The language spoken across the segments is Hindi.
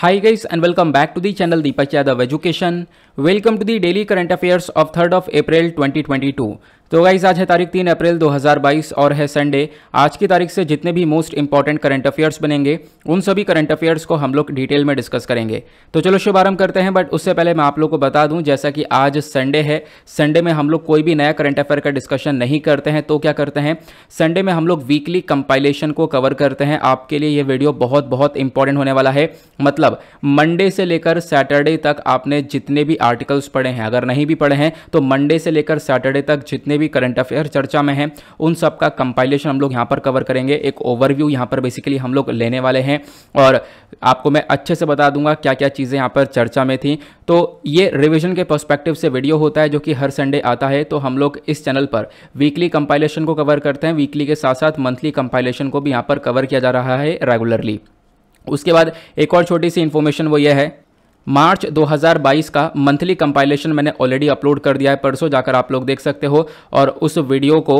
Hi guys and welcome back to the channel Deepak Yadav Education. Welcome to the daily current affairs of 3rd of April 2022. तो गाइज आज है तारीख तीन अप्रैल 2022 और है संडे आज की तारीख से जितने भी मोस्ट इंपॉर्टेंट करंट अफेयर्स बनेंगे उन सभी करंट अफेयर्स को हम लोग डिटेल में डिस्कस करेंगे तो चलो शुभारंभ करते हैं बट उससे पहले मैं आप लोग को बता दूं जैसा कि आज संडे है संडे में हम लोग कोई भी नया करंट अफेयर का डिस्कशन नहीं करते हैं तो क्या करते हैं संडे में हम लोग वीकली कंपाइलेशन को कवर करते हैं आपके लिए ये वीडियो बहुत बहुत इंपॉर्टेंट होने वाला है मतलब मंडे से लेकर सैटरडे तक आपने जितने भी आर्टिकल्स पढ़े हैं अगर नहीं भी पढ़े हैं तो मंडे से लेकर सैटरडे तक जितने भी करंट अफेयर चर्चा में हैं उन सब का कंपाइलेशन हम लोग यहाँ पर कवर करेंगे एक ओवरव्यू यहाँ पर बेसिकली हम लोग लेने वाले हैं और आपको मैं अच्छे से बता दूंगा क्या क्या चीज़ें यहाँ पर चर्चा में थी तो ये रिविजन के पर्सपेक्टिव से वीडियो होता है जो कि हर संडे आता है तो हम लोग इस चैनल पर वीकली कंपाइलेशन को कवर करते हैं वीकली के साथ साथ मंथली कंपाइलेशन को भी यहाँ पर कवर किया जा रहा है रेगुलरली उसके बाद एक और छोटी सी इन्फॉर्मेशन वो ये है मार्च 2022 का मंथली कंपाइलेशन मैंने ऑलरेडी अपलोड कर दिया है परसों जाकर आप लोग देख सकते हो और उस वीडियो को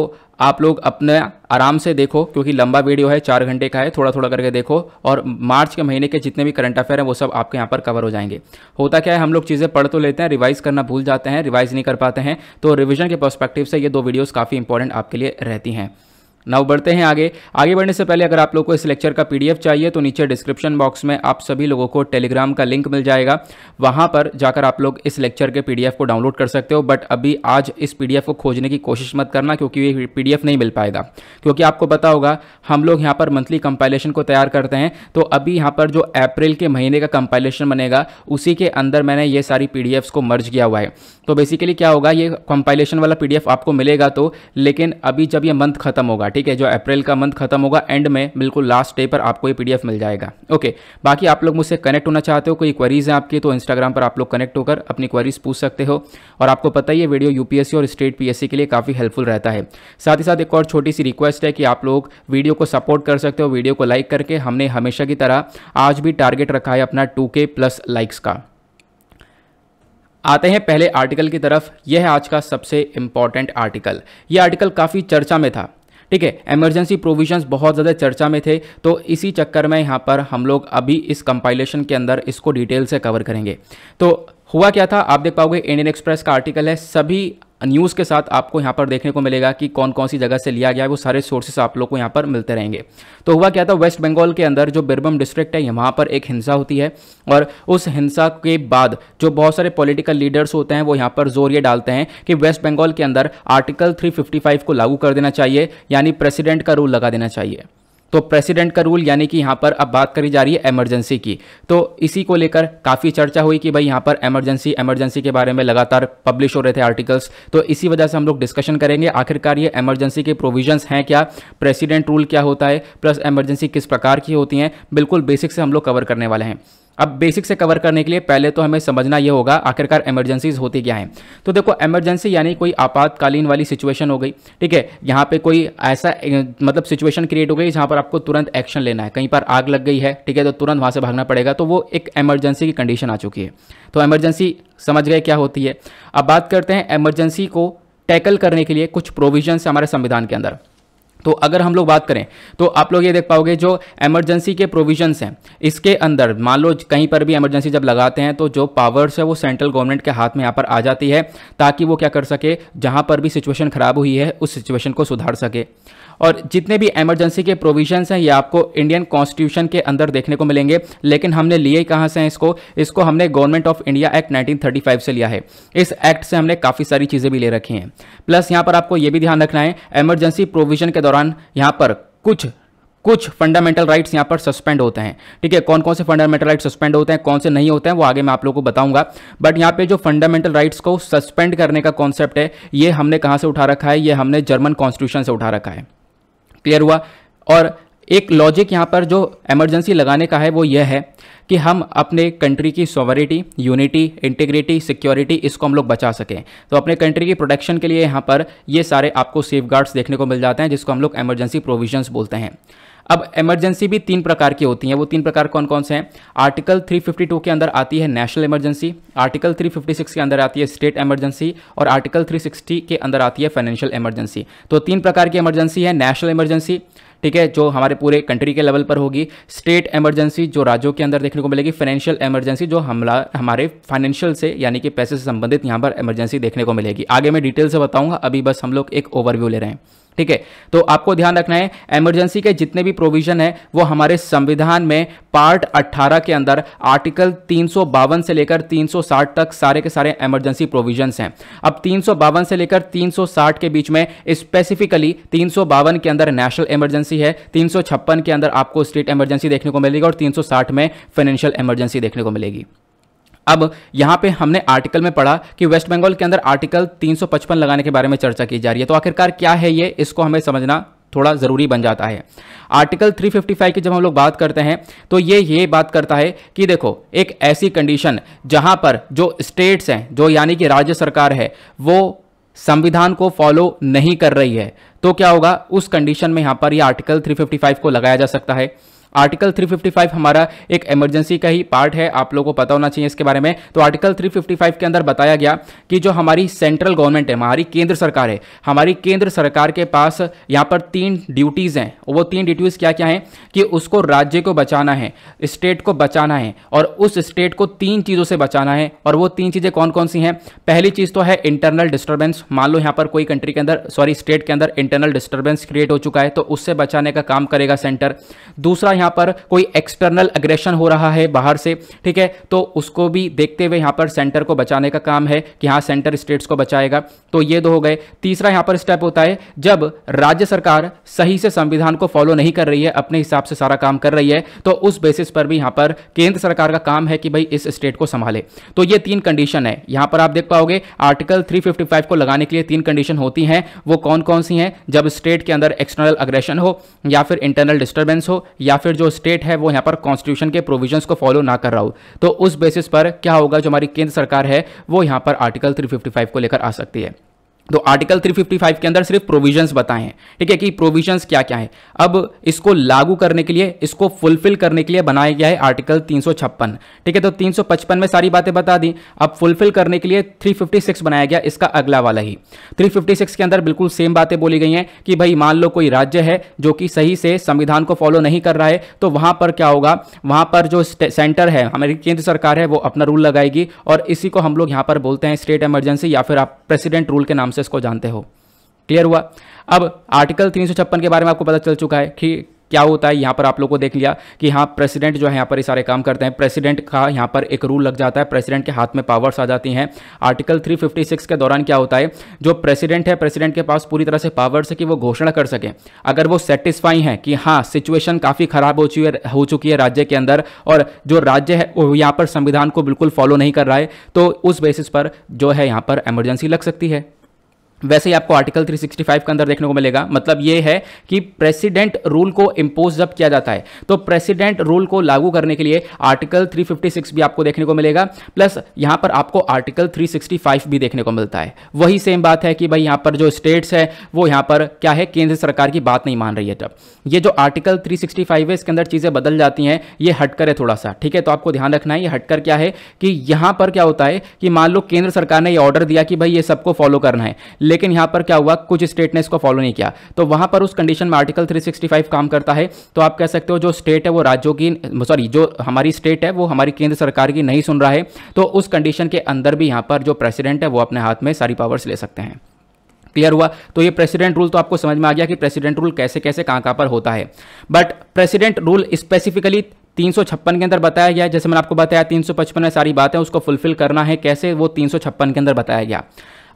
आप लोग अपने आराम से देखो क्योंकि लंबा वीडियो है चार घंटे का है थोड़ा थोड़ा करके देखो और मार्च के महीने के जितने भी करंट अफेयर हैं वो सब आपके यहाँ पर कवर हो जाएंगे होता क्या है हम लोग चीज़ें पढ़ तो लेते हैं रिवाइज़ करना भूल जाते हैं रिवाइज़ नहीं कर पाते हैं तो रिविजन के परस्पेक्टिव से ये दो वीडियोज़ काफ़ी इंपॉर्टेंट आपके लिए रहती हैं नाउ बढ़ते हैं आगे आगे बढ़ने से पहले अगर आप लोग को इस लेक्चर का पीडीएफ चाहिए तो नीचे डिस्क्रिप्शन बॉक्स में आप सभी लोगों को टेलीग्राम का लिंक मिल जाएगा वहां पर जाकर आप लोग इस लेक्चर के पीडीएफ को डाउनलोड कर सकते हो बट अभी आज इस पीडीएफ को खोजने की कोशिश मत करना क्योंकि ये पी नहीं मिल पाएगा क्योंकि आपको पता होगा हम लोग यहाँ पर मंथली कंपाइलेशन को तैयार करते हैं तो अभी यहाँ पर जो अप्रैल के महीने का कंपाइलेशन बनेगा उसी के अंदर मैंने ये सारी पी को मर्ज किया हुआ है तो बेसिकली क्या होगा ये कंपाइलेशन वाला पी आपको मिलेगा तो लेकिन अभी जब ये मंथ खत्म होगा होगा ठीक है जो अप्रैल का मंथ खत्म होगा एंड में बिल्कुल लास्ट डे पर आपको ये पीडीएफ मिल जाएगा ओके बाकी आप लोग मुझसे कनेक्ट होना चाहते हो कोई क्वेरीज हैं आपकी तो इंस्टाग्राम पर आप लोग कनेक्ट होकर अपनी क्वेरीज पूछ सकते हो और आपको पता ही है वीडियो यूपीएससी और स्टेट पीएससी के लिए काफ़ी हेल्पफुल रहता है साथ ही साथ एक और छोटी सी रिक्वेस्ट है कि आप लोग वीडियो को सपोर्ट कर सकते हो वीडियो को लाइक करके हमने हमेशा की तरह आज भी टारगेट रखा है अपना टू प्लस लाइक्स का आते हैं पहले आर्टिकल की तरफ यह है आज का सबसे इंपॉर्टेंट आर्टिकल यह आर्टिकल काफ़ी चर्चा में था ठीक है एमरजेंसी प्रोविजंस बहुत ज़्यादा चर्चा में थे तो इसी चक्कर में यहाँ पर हम लोग अभी इस कंपाइलेशन के अंदर इसको डिटेल से कवर करेंगे तो हुआ क्या था आप देख पाओगे इंडियन एक्सप्रेस का आर्टिकल है सभी न्यूज़ के साथ आपको यहाँ पर देखने को मिलेगा कि कौन कौन सी जगह से लिया गया है वो सारे सोर्सेस आप लोग को यहाँ पर मिलते रहेंगे तो हुआ क्या था वेस्ट बंगाल के अंदर जो बिरबम डिस्ट्रिक्ट है यहाँ पर एक हिंसा होती है और उस हिंसा के बाद जो बहुत सारे पॉलिटिकल लीडर्स होते हैं वो यहाँ पर जोर ये डालते हैं कि वेस्ट बंगाल के अंदर आर्टिकल 355 को लागू कर देना चाहिए यानी प्रेसिडेंट का रूल लगा देना चाहिए तो प्रेसिडेंट का रूल यानी कि यहाँ पर अब बात करी जा रही है एमरजेंसी की तो इसी को लेकर काफ़ी चर्चा हुई कि भाई यहाँ पर एमरजेंसी एमरजेंसी के बारे में लगातार पब्लिश हो रहे थे आर्टिकल्स तो इसी वजह से हम लोग डिस्कशन करेंगे आखिरकार ये एमरजेंसी के प्रोविजंस हैं क्या प्रेसिडेंट रूल क्या होता है प्लस एमरजेंसी किस प्रकार की होती हैं बिल्कुल बेसिक से हम लोग कवर करने वाले हैं अब बेसिक से कवर करने के लिए पहले तो हमें समझना यह होगा आखिरकार एमरजेंसीज होती क्या है तो देखो एमरजेंसी यानी कोई आपातकालीन वाली सिचुएशन हो गई ठीक है यहाँ पे कोई ऐसा मतलब सिचुएशन क्रिएट हो गई जहाँ पर आपको तुरंत एक्शन लेना है कहीं पर आग लग गई है ठीक है तो तुरंत वहाँ से भागना पड़ेगा तो वो एक एमरजेंसी की कंडीशन आ चुकी है तो एमरजेंसी समझ गए क्या होती है अब बात करते हैं एमरजेंसी को टैकल करने के लिए कुछ प्रोविजन्स हमारे संविधान के अंदर तो अगर हम लोग बात करें तो आप लोग ये देख पाओगे जो इमरजेंसी के प्रोविजंस हैं इसके अंदर मान लो कहीं पर भी इमरजेंसी जब लगाते हैं तो जो पावर्स है वो सेंट्रल गवर्नमेंट के हाथ में यहाँ पर आ जाती है ताकि वो क्या कर सके जहाँ पर भी सिचुएशन खराब हुई है उस सिचुएशन को सुधार सके और जितने भी एमरजेंसी के प्रोविजंस हैं ये आपको इंडियन कॉन्स्टिट्यूशन के अंदर देखने को मिलेंगे लेकिन हमने लिए कहाँ से हैं इसको इसको हमने गवर्नमेंट ऑफ इंडिया एक्ट 1935 से लिया है इस एक्ट से हमने काफ़ी सारी चीज़ें भी ले रखी हैं प्लस यहाँ पर आपको ये भी ध्यान रखना है एमरजेंसी प्रोविजन के दौरान यहाँ पर कुछ कुछ फंडामेंटल राइट्स यहाँ पर सस्पेंड होते हैं ठीक है कौन कौन से फंडामेंटल राइट्स सस्पेंड होते हैं कौन से नहीं होते हैं वो आगे मैं आप लोगों को बताऊंगा बट यहाँ पे जो फंडामेंटल राइट्स को सस्पेंड करने का कॉन्सेप्ट है ये हमने कहाँ से उठा रखा है ये हमने जर्मन कॉन्स्टिट्यूशन से उठा रखा है क्लियर हुआ और एक लॉजिक यहाँ पर जो एमरजेंसी लगाने का है वो यह है कि हम अपने कंट्री की सॉवरिटी यूनिटी इंटीग्रिटी सिक्योरिटी इसको हम लोग बचा सकें तो अपने कंट्री की प्रोटेक्शन के लिए यहाँ पर ये सारे आपको सेफ देखने को मिल जाते हैं जिसको हम लोग एमरजेंसी प्रोविजन्स बोलते हैं अब इमरजेंसी भी तीन प्रकार की होती हैं वो तीन प्रकार कौन कौन से हैं आर्टिकल 352 के अंदर आती है नेशनल इमरजेंसी आर्टिकल 356 के अंदर आती है स्टेट इमरजेंसी और आर्टिकल 360 के अंदर आती है फाइनेंशियल इमरजेंसी तो तीन प्रकार की इमरजेंसी है नेशनल इमरजेंसी ठीक है जो हमारे पूरे कंट्री के लेवल पर होगी स्टेट एमरजेंसी जो राज्यों के अंदर देखने को मिलेगी फाइनेंशियल एमरजेंसी जो हमला हमारे फाइनेंशियल से यानी कि पैसे से संबंधित यहां पर एमरजेंसी देखने को मिलेगी आगे मैं डिटेल से बताऊंगा अभी बस हम लोग एक ओवरव्यू ले रहे हैं ठीक है तो आपको ध्यान रखना है इमरजेंसी के जितने भी प्रोविजन है वो हमारे संविधान में पार्ट 18 के अंदर आर्टिकल तीन से लेकर 360 तक सारे के सारे इमरजेंसी प्रोविजन हैं अब तीन से लेकर 360 के बीच में स्पेसिफिकली तीन के अंदर नेशनल इमरजेंसी इमरजेंसी है तीन के अंदर आपको स्टेट इमरजेंसी देखने को मिलेगी और 360 में फाइनेंशियल इमरजेंसी देखने को मिलेगी अब यहां पे हमने आर्टिकल में पढ़ा कि वेस्ट बंगाल के अंदर आर्टिकल 355 लगाने के बारे में चर्चा की जा रही है तो आखिरकार क्या है ये इसको हमें समझना थोड़ा ज़रूरी बन जाता है आर्टिकल 355 की जब हम लोग बात करते हैं तो ये ये बात करता है कि देखो एक ऐसी कंडीशन जहां पर जो स्टेट्स हैं जो यानी कि राज्य सरकार है वो संविधान को फॉलो नहीं कर रही है तो क्या होगा उस कंडीशन में यहां पर यह आर्टिकल 355 को लगाया जा सकता है आर्टिकल 355 हमारा एक इमरजेंसी का ही पार्ट है आप लोगों को पता होना चाहिए इसके बारे में तो आर्टिकल 355 के अंदर बताया गया कि जो हमारी सेंट्रल गवर्नमेंट है हमारी केंद्र सरकार है हमारी केंद्र सरकार के पास यहाँ पर तीन ड्यूटीज़ हैं वो तीन ड्यूटीज़ क्या क्या हैं कि उसको राज्य को बचाना है स्टेट को बचाना है और उस स्टेट को तीन चीज़ों से बचाना है और वो तीन चीज़ें कौन कौन सी हैं पहली चीज़ तो है इंटरनल डिस्टर्बेंस मान लो यहाँ पर कोई कंट्री के अंदर सॉरी स्टेट के अंदर इंटरनल डिस्टर्बेंस क्रिएट हो चुका है तो उससे बचाने का काम करेगा सेंटर दूसरा यहां पर कोई एक्सटर्नल अग्रेशन हो रहा है बाहर से ठीक है तो उसको भी देखते हुए यहां पर सेंटर को बचाने का काम है कि हाँ सेंटर स्टेट्स को बचाएगा तो ये दो हो गए तीसरा यहां पर स्टेप होता है जब राज्य सरकार सही से संविधान को फॉलो नहीं कर रही है अपने हिसाब से सारा काम कर रही है तो उस बेसिस पर भी यहां पर केंद्र सरकार का काम है कि भाई इस स्टेट को संभाले तो ये तीन कंडीशन है यहां पर आप देख पाओगे आर्टिकल 355 को लगाने के लिए तीन कंडीशन होती हैं वो कौन कौन सी हैं जब स्टेट के अंदर एक्सटर्नल अग्रेशन हो या फिर इंटरनल डिस्टर्बेंस हो या फिर फिर जो स्टेट है वो यहाँ पर कॉन्स्टिट्यूशन के प्रोविजंस को फॉलो ना कर रहा हो तो उस बेसिस पर क्या होगा जो हमारी केंद्र सरकार है वो यहाँ पर आर्टिकल 355 को लेकर आ सकती है तो आर्टिकल 355 के अंदर सिर्फ प्रोविजंस बताए हैं ठीक है कि प्रोविजंस क्या क्या है अब इसको लागू करने के लिए इसको फुलफिल करने के लिए बनाया गया है आर्टिकल तीन ठीक है तो 355 में सारी बातें बता दी अब फुलफिल करने के लिए 356 बनाया गया इसका अगला वाला ही 356 के अंदर बिल्कुल सेम बातें बोली गई हैं कि भाई मान लो कोई राज्य है जो कि सही से संविधान को फॉलो नहीं कर रहा है तो वहां पर क्या होगा वहां पर जो सेंटर है हमारी केंद्र सरकार है वो अपना रूल लगाएगी और इसी को हम लोग यहाँ पर बोलते हैं स्टेट इमरजेंसी या फिर आप प्रेसिडेंट रूल के नाम से प्रोसेस को जानते हो क्लियर हुआ अब आर्टिकल तीन के बारे में आपको पता चल चुका है कि क्या होता है यहाँ पर आप लोगों को देख लिया कि हाँ प्रेसिडेंट जो है यहाँ पर ये सारे काम करते हैं प्रेसिडेंट का यहाँ पर एक रूल लग जाता है प्रेसिडेंट के हाथ में पावर्स आ जाती हैं आर्टिकल 356 के दौरान क्या होता है जो प्रेसिडेंट है प्रेसिडेंट के पास पूरी तरह से पावर्स है कि वो घोषणा कर सकें अगर वो सेटिस्फाई हैं कि हाँ सिचुएशन काफ़ी खराब हो चुकी है हो चुकी है राज्य के अंदर और जो राज्य है वो यहाँ पर संविधान को बिल्कुल फॉलो नहीं कर रहा है तो उस बेसिस पर जो है यहाँ पर एमरजेंसी लग सकती है वैसे ही आपको आर्टिकल 365 के अंदर देखने को मिलेगा मतलब ये है कि प्रेसिडेंट रूल को इम्पोज जब किया जाता है तो प्रेसिडेंट रूल को लागू करने के लिए आर्टिकल 356 भी आपको देखने को मिलेगा प्लस यहाँ पर आपको आर्टिकल 365 भी देखने को मिलता है वही सेम बात है कि भाई यहाँ पर जो स्टेट्स है वो यहाँ पर क्या है केंद्र सरकार की बात नहीं मान रही है जब ये जो आर्टिकल थ्री है इसके अंदर चीज़ें बदल जाती हैं ये हटकर है थोड़ा सा ठीक है तो आपको ध्यान रखना है ये हटकर क्या है कि यहाँ पर क्या होता है कि मान लो केंद्र सरकार ने ये ऑर्डर दिया कि भाई ये सबको फॉलो करना है लेकिन यहां पर क्या हुआ कुछ स्टेट ने इसको फॉलो नहीं किया तो वहां पर उस कंडीशन में आर्टिकल 365 काम करता है तो आप कह सकते हो जो स्टेट है वो राज्यों की सॉरी जो हमारी स्टेट है वो हमारी केंद्र सरकार की नहीं सुन रहा है तो उस कंडीशन के अंदर भी यहां पर जो प्रेसिडेंट है वो अपने हाथ में सारी पावर्स ले सकते हैं क्लियर हुआ तो ये प्रेसिडेंट रूल तो आपको समझ में आ गया कि प्रेसिडेंट रूल कैसे कैसे कहां कहां पर होता है बट प्रेसिडेंट रूल स्पेसिफिकली तीन के अंदर बताया गया जैसे मैंने आपको बताया 355 में सारी बातें उसको फुलफिल करना है कैसे वो 356 के अंदर बताया गया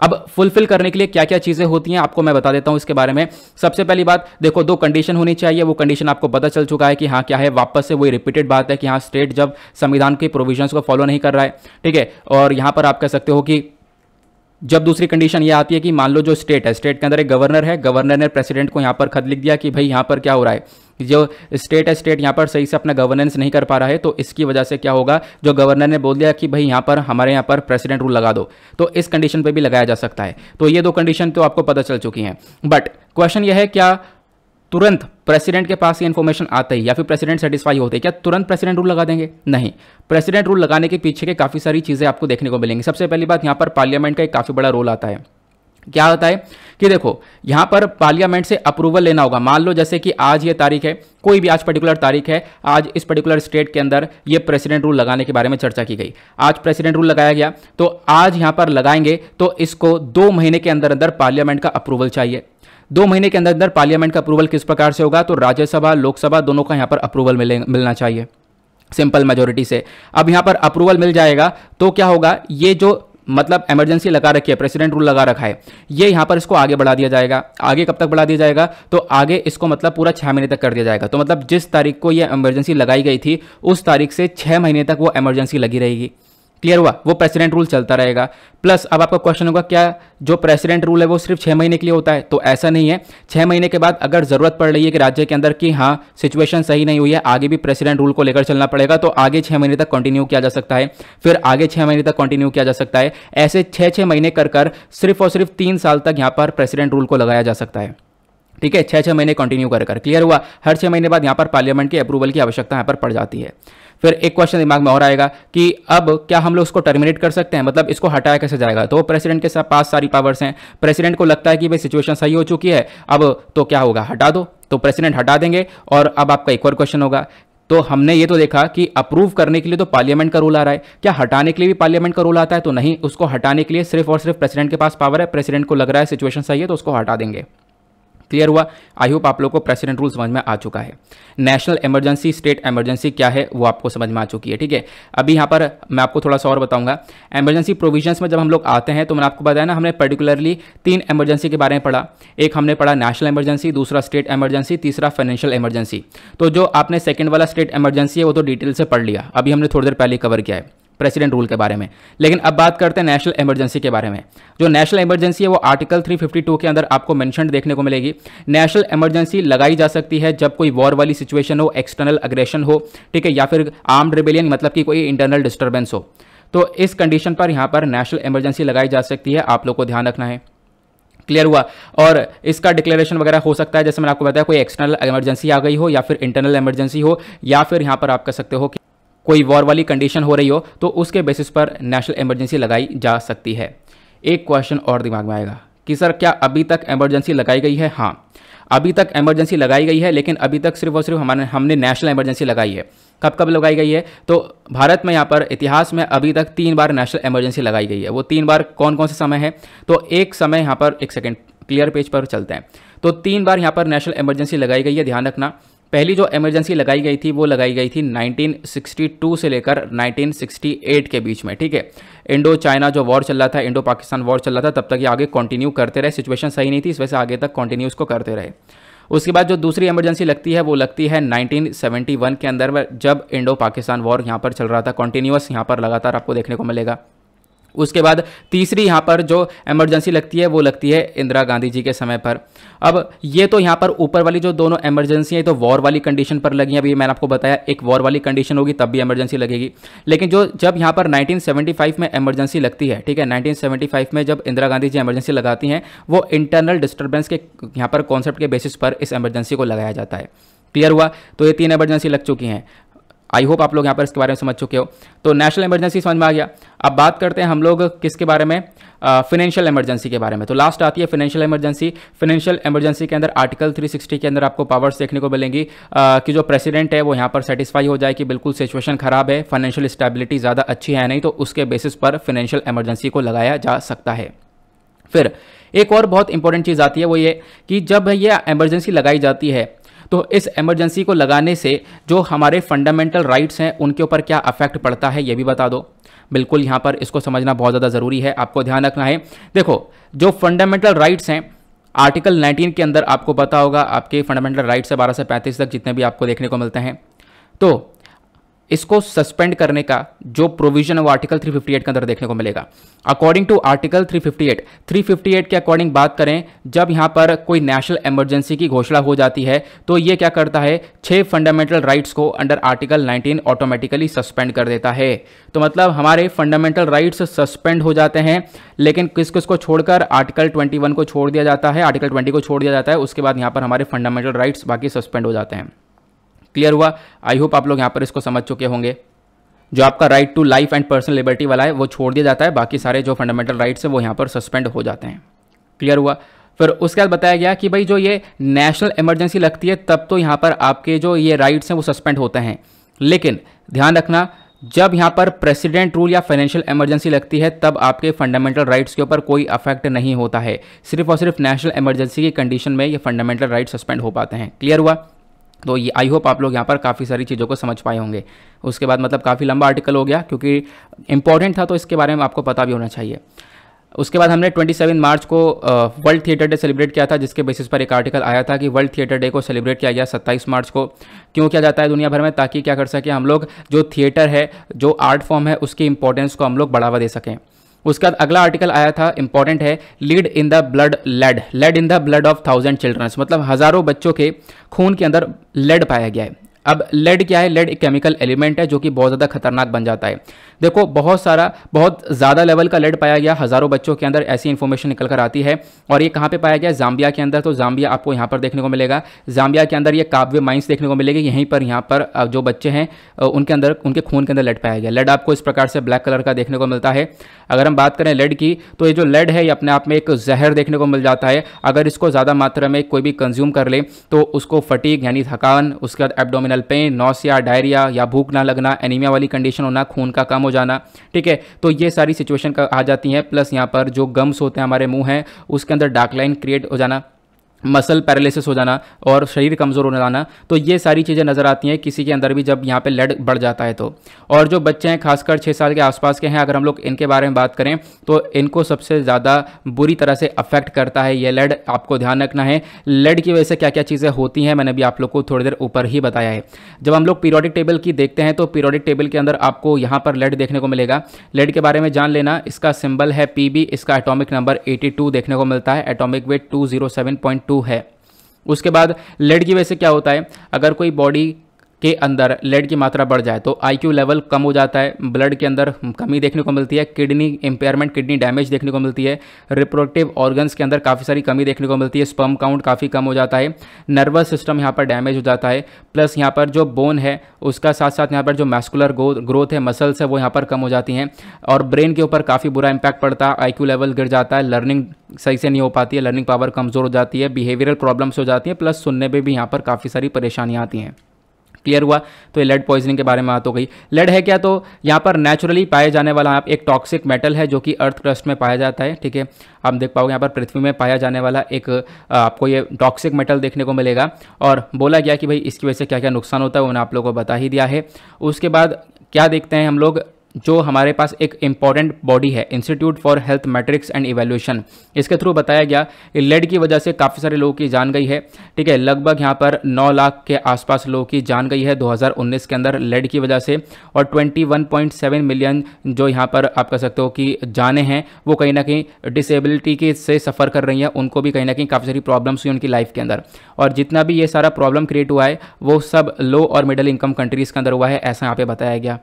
अब फुलफिल करने के लिए क्या क्या चीज़ें होती हैं आपको मैं बता देता हूं इसके बारे में सबसे पहली बात देखो दो कंडीशन होनी चाहिए वो कंडीशन आपको पता चल चुका है कि हाँ क्या है वापस से वही रिपीटेड बात है कि हाँ स्टेट जब संविधान के प्रोविजन को फॉलो नहीं कर रहा है ठीक है और यहां पर आप कह सकते हो कि जब दूसरी कंडीशन ये आती है कि मान लो जो स्टेट है स्टेट के अंदर एक गवर्नर है गवर्नर ने प्रेसिडेंट को यहाँ पर खत लिख दिया कि भाई यहाँ पर क्या हो रहा है जो स्टेट है स्टेट यहाँ पर सही से अपना गवर्नेंस नहीं कर पा रहा है तो इसकी वजह से क्या होगा जो गवर्नर ने बोल दिया कि भाई यहाँ पर हमारे यहाँ पर प्रेसिडेंट रूल लगा दो तो इस कंडीशन पर भी लगाया जा सकता है तो ये दो कंडीशन तो आपको पता चल चुकी हैं बट क्वेश्चन यह है क्या तुरंत प्रेसिडेंट के पास ये इन्फॉर्मेशन आते ही या फिर प्रेसिडेंट सेटिस्फाई होते क्या तुरंत प्रेसिडेंट रूल लगा देंगे नहीं प्रेसिडेंट रूल लगाने के पीछे के काफ़ी सारी चीज़ें आपको देखने को मिलेंगी सबसे पहली बात यहाँ पर पार्लियामेंट का एक काफ़ी बड़ा रोल आता है क्या होता है कि देखो यहाँ पर पार्लियामेंट से अप्रूवल लेना होगा मान लो जैसे कि आज ये तारीख है कोई भी आज पर्टिकुलर तारीख है आज इस पर्टिकुलर स्टेट के अंदर ये प्रेसिडेंट रूल लगाने के बारे में चर्चा की गई आज प्रेसिडेंट रूल लगाया गया तो आज यहाँ पर लगाएंगे तो इसको दो महीने के अंदर अंदर पार्लियामेंट का अप्रूवल चाहिए दो महीने के अंदर अंदर पार्लियामेंट का अप्रूवल किस प्रकार से होगा तो राज्यसभा लोकसभा दोनों का यहां पर अप्रूवल मिलना चाहिए सिंपल मेजोरिटी से अब यहां पर अप्रूवल मिल जाएगा तो क्या होगा ये जो मतलब इमरजेंसी लगा रखी है प्रेसिडेंट रूल लगा रखा है ये यहां पर इसको आगे बढ़ा दिया जाएगा आगे कब तक बढ़ा दिया जाएगा तो आगे इसको मतलब पूरा छह महीने तक कर दिया जाएगा तो मतलब जिस तारीख को ये इमरजेंसी लगाई गई थी उस तारीख से छह महीने तक वो इमरजेंसी लगी रहेगी क्लियर हुआ वो प्रेसिडेंट रूल चलता रहेगा प्लस अब आपका क्वेश्चन होगा क्या जो प्रेसिडेंट रूल है वो सिर्फ छः महीने के लिए होता है तो ऐसा नहीं है छः महीने के बाद अगर ज़रूरत पड़ रही है कि राज्य के अंदर की हाँ सिचुएशन सही नहीं हुई है आगे भी प्रेसिडेंट रूल को लेकर चलना पड़ेगा तो आगे छः महीने तक कंटिन्यू किया जा सकता है फिर आगे छः महीने तक कंटिन्यू किया जा सकता है ऐसे छः छः महीने कर कर सिर्फ और सिर्फ तीन साल तक यहाँ पर प्रेसिडेंट रूल को लगाया जा सकता है ठीक है छः छः महीने कंटिन्यू कर कर क्लियर हुआ हर छः महीने बाद यहाँ पर पार्लियामेंट के अप्रूवल की आवश्यकता यहाँ पर पड़ जाती है फिर एक क्वेश्चन दिमाग में और आएगा कि अब क्या हम लोग उसको टर्मिनेट कर सकते हैं मतलब इसको हटाया कैसे जाएगा तो प्रेसिडेंट के साथ पास सारी पावर्स हैं प्रेसिडेंट को लगता है कि भाई सिचुएशन सही हो चुकी है अब तो क्या होगा हटा दो तो प्रेसिडेंट हटा देंगे और अब आपका एक और क्वेश्चन होगा तो हमने ये तो देखा कि अप्रूव करने के लिए तो पार्लियामेंट का रोल आ रहा है क्या हटाने के लिए भी पार्लियामेंट का रोल आता है तो नहीं उसको हटाने के लिए सिर्फ और सिर्फ प्रेसिडेंट के पास पावर है प्रेसिडेंट को लग रहा है सिचुएशन सही है तो उसको हटा देंगे क्लियर हुआ आई होप आप लोग को प्रेसिडेंट रूल समझ में आ चुका है नेशनल इमरजेंसी स्टेट इमरजेंसी क्या है वो आपको समझ में आ चुकी है ठीक है अभी यहाँ पर मैं आपको थोड़ा सा और बताऊंगा इमरजेंसी प्रोविजंस में जब हम लोग आते हैं तो मैंने आपको बताया ना हमने पर्टिकुलरली तीन इमरजेंसी के बारे में पढ़ा एक हमने पढ़ा नेशनल इमरजेंसी दूसरा स्टेट इमरजेंसी तीसरा फाइनेंशियल इमरजेंसी तो जो आपने सेकेंड वाला स्टेट इमरजेंसी है वो तो डिटेल से पढ़ लिया अभी हमने थोड़ी देर पहले कवर किया है प्रेसिडेंट रूल के बारे में लेकिन अब बात करते हैं नेशनल इमरजेंसी के बारे में जो नेशनल इमरजेंसी है वो आर्टिकल 352 के अंदर आपको मैंशन देखने को मिलेगी नेशनल इमरजेंसी लगाई जा सकती है जब कोई वॉर वाली सिचुएशन हो एक्सटर्नल अग्रेशन हो ठीक है या फिर आर्म्ड रिबेलियन मतलब कि कोई इंटरनल डिस्टर्बेंस हो तो इस कंडीशन पर यहाँ पर नेशनल इमरजेंसी लगाई जा सकती है आप लोग को ध्यान रखना है क्लियर हुआ और इसका डिक्लेरेशन वगैरह हो सकता है जैसे मैंने आपको बताया कोई एक्सटर्नल इमरजेंसी आ गई हो या फिर इंटरनल इमरजेंसी हो या फिर यहाँ पर आप कह सकते हो कि कोई वॉर वाली कंडीशन हो रही हो तो उसके बेसिस पर नेशनल इमरजेंसी लगाई जा सकती है एक क्वेश्चन और दिमाग में आएगा कि सर क्या अभी तक इमरजेंसी लगाई गई है हाँ अभी तक इमरजेंसी लगाई गई है लेकिन अभी तक सिर्फ और सिर्फ हमारे हमने नेशनल इमरजेंसी लगाई है कब कब लगाई गई है तो भारत में यहाँ पर इतिहास में अभी तक तीन बार नेशनल इमरजेंसी लगाई गई है वो तीन बार कौन कौन से समय है तो एक समय यहाँ पर एक सेकेंड क्लियर पेज पर चलते हैं तो तीन बार यहाँ पर नेशनल इमरजेंसी लगाई गई है ध्यान रखना पहली जो इमरजेंसी लगाई गई थी वो लगाई गई थी 1962 से लेकर 1968 के बीच में ठीक है इंडो चाइना जो वॉर चल रहा था इंडो पाकिस्तान वॉर चल रहा था तब तक ये आगे कंटिन्यू करते रहे सिचुएशन सही नहीं थी इस वजह से आगे तक कंटिन्यू उसको करते रहे उसके बाद जो दूसरी इमरजेंसी लगती है वो लगती है 1971 के अंदर जब इंडो पाकिस्तान वॉर यहाँ पर चल रहा था कॉन्टीन्यूस यहाँ पर लगातार आपको देखने को मिलेगा उसके बाद तीसरी यहाँ पर जो इमरजेंसी लगती है वो लगती है इंदिरा गांधी जी के समय पर अब ये तो यहाँ पर ऊपर वाली जो दोनों इमरजेंसी है तो वॉर वाली कंडीशन पर लगी अभी मैंने आपको बताया एक वॉर वाली कंडीशन होगी तब भी इमरजेंसी लगेगी लेकिन जो जब यहाँ पर 1975 में इमरजेंसी लगती है ठीक है 1975 में जब इंदिरा गांधी जी इमरजेंसी लगाती हैं वो इंटरनल डिस्टर्बेंस के यहाँ पर कॉन्सेप्ट के बेसिस पर इस एमरजेंसी को लगाया जाता है क्लियर हुआ तो ये तीन इमरजेंसी लग चुकी हैं आई होप आप लोग यहाँ पर इसके बारे में समझ चुके हो तो नेशनल इमरजेंसी समझ में आ गया अब बात करते हैं हम लोग किसके बारे में फिनेंशियल इमरजेंसी के बारे में तो लास्ट आती है फिनेंशियल इमरजेंसी फिनेंशियल इमरजेंसी के अंदर आर्टिकल 360 के अंदर आपको पावर्स देखने को मिलेंगी कि जो प्रेसिडेंट है वो यहाँ पर सेटिस्फाई हो जाए कि बिल्कुल सिचुएशन खराब है फाइनेंशियल स्टेबिलिटी ज़्यादा अच्छी है नहीं तो उसके बेसिस पर फिनेंशियल इमरजेंसी को लगाया जा सकता है फिर एक और बहुत इंपॉर्टेंट चीज़ आती है वो ये कि जब ये इमरजेंसी लगाई जाती है तो इस एमरजेंसी को लगाने से जो हमारे फंडामेंटल राइट्स हैं उनके ऊपर क्या अफेक्ट पड़ता है ये भी बता दो बिल्कुल यहाँ पर इसको समझना बहुत ज़्यादा ज़रूरी है आपको ध्यान रखना है देखो जो फंडामेंटल राइट्स हैं आर्टिकल 19 के अंदर आपको पता होगा आपके फंडामेंटल राइट्स है बारह से पैंतीस तक जितने भी आपको देखने को मिलते हैं तो इसको सस्पेंड करने का जो प्रोविजन है वो आर्टिकल 358 के अंदर देखने को मिलेगा अकॉर्डिंग टू आर्टिकल 358 358 के अकॉर्डिंग बात करें जब यहाँ पर कोई नेशनल इमरजेंसी की घोषणा हो जाती है तो ये क्या करता है छह फंडामेंटल राइट्स को अंडर आर्टिकल 19 ऑटोमेटिकली सस्पेंड कर देता है तो मतलब हमारे फंडामेंटल राइट्स सस्पेंड हो जाते हैं लेकिन किस किस को छोड़कर आर्टिकल 21 को छोड़ दिया जाता है आर्टिकल 20 को छोड़ दिया जाता है उसके बाद यहाँ पर हमारे फंडामेंटल राइट्स बाकी सस्पेंड हो जाते हैं क्लियर हुआ आई होप आप लोग यहाँ पर इसको समझ चुके होंगे जो आपका right to life and personal liberty वाला है वो छोड़ दिया जाता है बाकी सारे जो फंडामेंटल राइट्स हैं वो यहाँ पर सस्पेंड हो जाते हैं क्लियर हुआ फिर उसके बाद बताया गया कि भाई जो ये नेशनल इमरजेंसी लगती है तब तो यहाँ पर आपके जो ये राइट्स हैं वो सस्पेंड होते हैं लेकिन ध्यान रखना जब यहाँ पर प्रेसिडेंट रूल या फाइनेंशियल इमरजेंसी लगती है तब आपके फंडामेंटल राइट्स के ऊपर कोई अफेक्ट नहीं होता है सिर्फ और सिर्फ नेशनल इमरजेंसी की कंडीशन में ये फंडामेंटल राइट सस्पेंड हो पाते हैं क्लियर हुआ तो ये आई होप आप लोग यहाँ पर काफ़ी सारी चीज़ों को समझ पाए होंगे उसके बाद मतलब काफ़ी लंबा आर्टिकल हो गया क्योंकि इंपॉर्टेंट था तो इसके बारे में आपको पता भी होना चाहिए उसके बाद हमने 27 मार्च को वर्ल्ड थिएटर डे सेलिब्रेट किया था जिसके बेसिस पर एक आर्टिकल आया था कि वर्ल्ड थिएटर डे को सेलिब्रेट किया गया 27 मार्च को क्यों किया जाता है दुनिया भर में ताकि क्या कर सके हम लोग जो थिएटर है जो आर्ट फॉर्म है उसकी इंपॉर्टेंस को हम लोग बढ़ावा दे सकें उसके बाद अगला आर्टिकल आया था इंपॉर्टेंट है lead in the blood lead lead in the blood of thousand childrens मतलब हज़ारों बच्चों के खून के अंदर लेड पाया गया है अब लेड क्या है लेड एक केमिकल एलिमेंट है जो कि बहुत ज़्यादा खतरनाक बन जाता है देखो बहुत सारा बहुत ज़्यादा लेवल का लेड पाया गया हज़ारों बच्चों के अंदर ऐसी इन्फॉर्मेशन निकल कर आती है और ये कहाँ पे पाया गया जाम्बिया के अंदर तो जाम्बिया आपको यहाँ पर देखने को मिलेगा जाम्बिया के अंदर ये काव्य माइंस देखने को मिलेगी यहीं पर यहाँ पर जो बच्चे हैं उनके अंदर उनके खून के अंदर लेड पाया गया लेड आपको इस प्रकार से ब्लैक कलर का देखने को मिलता है अगर हम बात करें लेड की तो ये जो लेड है ये अपने आप में एक जहर देखने को मिल जाता है अगर इसको ज़्यादा मात्रा में कोई भी कंज्यूम कर ले तो उसको फटीक यानी थकान उसके बाद एबडोमिनल पेन नौसिया डायरिया या भूख ना लगना एनीमिया वाली कंडीशन होना खून का कम हो जाना ठीक है तो ये सारी सिचुएशन आ जाती हैं प्लस यहाँ पर जो गम्स होते हैं हमारे मुँह हैं उसके अंदर डार्क लाइन क्रिएट हो जाना मसल पैरालिसिस हो जाना और शरीर कमज़ोर होने जाना तो ये सारी चीज़ें नज़र आती हैं किसी के अंदर भी जब यहाँ पे लेड बढ़ जाता है तो और जो बच्चे हैं खासकर छः साल के आसपास के हैं अगर हम लोग इनके बारे में बात करें तो इनको सबसे ज़्यादा बुरी तरह से अफेक्ट करता है ये लेड आपको ध्यान रखना है लेड की वजह से क्या क्या चीज़ें होती हैं मैंने भी आप लोग को थोड़ी देर ऊपर ही बताया है जब हम लोग पीरियडिक टेबल की देखते हैं तो पीरियडिक टेबल के अंदर आपको यहाँ पर लेड देखने को मिलेगा लेड के बारे में जान लेना इसका सिम्बल है पी इसका एटोमिक नंबर एटी देखने को मिलता है एटोमिक वेट टू टू है उसके बाद लेड की वजह से क्या होता है अगर कोई बॉडी के अंदर लेड की मात्रा बढ़ जाए तो आई लेवल कम हो जाता है ब्लड के अंदर कमी देखने को मिलती है किडनी इंपेयरमेंट किडनी डैमेज देखने को मिलती है रिप्रोडक्टिव ऑर्गन्स के अंदर काफ़ी सारी कमी देखने को मिलती है स्पम काउंट काफ़ी कम हो जाता है नर्वस सिस्टम यहाँ पर डैमेज हो जाता है प्लस यहाँ पर जो बोन है उसका साथ साथ यहाँ पर जो मैस्कुलर ग्रोथ है मसल्स है वो यहाँ पर कम हो जाती हैं और ब्रेन के ऊपर काफ़ी बुरा इंपैक्ट पड़ता है आई लेवल गिर जाता है लर्निंग सही से नहीं हो पाती है लर्निंग पावर कमज़ोर हो जाती है बिहेवियरल प्रॉब्लम्स हो जाती हैं प्लस सुनने में भी यहाँ पर काफ़ी सारी परेशानियाँ आती हैं क्लियर हुआ तो ये लेड पॉइजनिंग के बारे में बात हो गई लेड है क्या तो यहाँ पर नेचुरली पाए जाने वाला आप एक टॉक्सिक मेटल है जो कि अर्थ क्रस्ट में पाया जाता है ठीक है आप देख पाओगे यहाँ पर पृथ्वी में पाया जाने वाला एक आपको ये टॉक्सिक मेटल देखने को मिलेगा और बोला गया कि भाई इसकी वजह से क्या क्या नुकसान होता है उन्होंने आप लोगों को बता ही दिया है उसके बाद क्या देखते हैं हम लोग जो हमारे पास एक इम्पॉर्टेंट बॉडी है institute for health metrics and evaluation इसके थ्रू बताया गया कि लेड की वजह से काफ़ी सारे लोगों की जान गई है ठीक है लगभग यहाँ पर 9 लाख के आसपास लोगों की जान गई है 2019 के अंदर लेड की वजह से और 21.7 मिलियन जो यहाँ पर आप कह सकते हो कि जाने हैं वो कहीं ना कहीं डिसेबिलिटी के से सफ़र कर रही हैं उनको भी कहीं ना कहीं काफ़ी सारी प्रॉब्लम्स हुई उनकी लाइफ के अंदर और जितना भी ये सारा प्रॉब्लम क्रिएट हुआ है वो सब लो और मिडल इनकम कंट्रीज़ के अंदर हुआ है ऐसा यहाँ पर बताया गया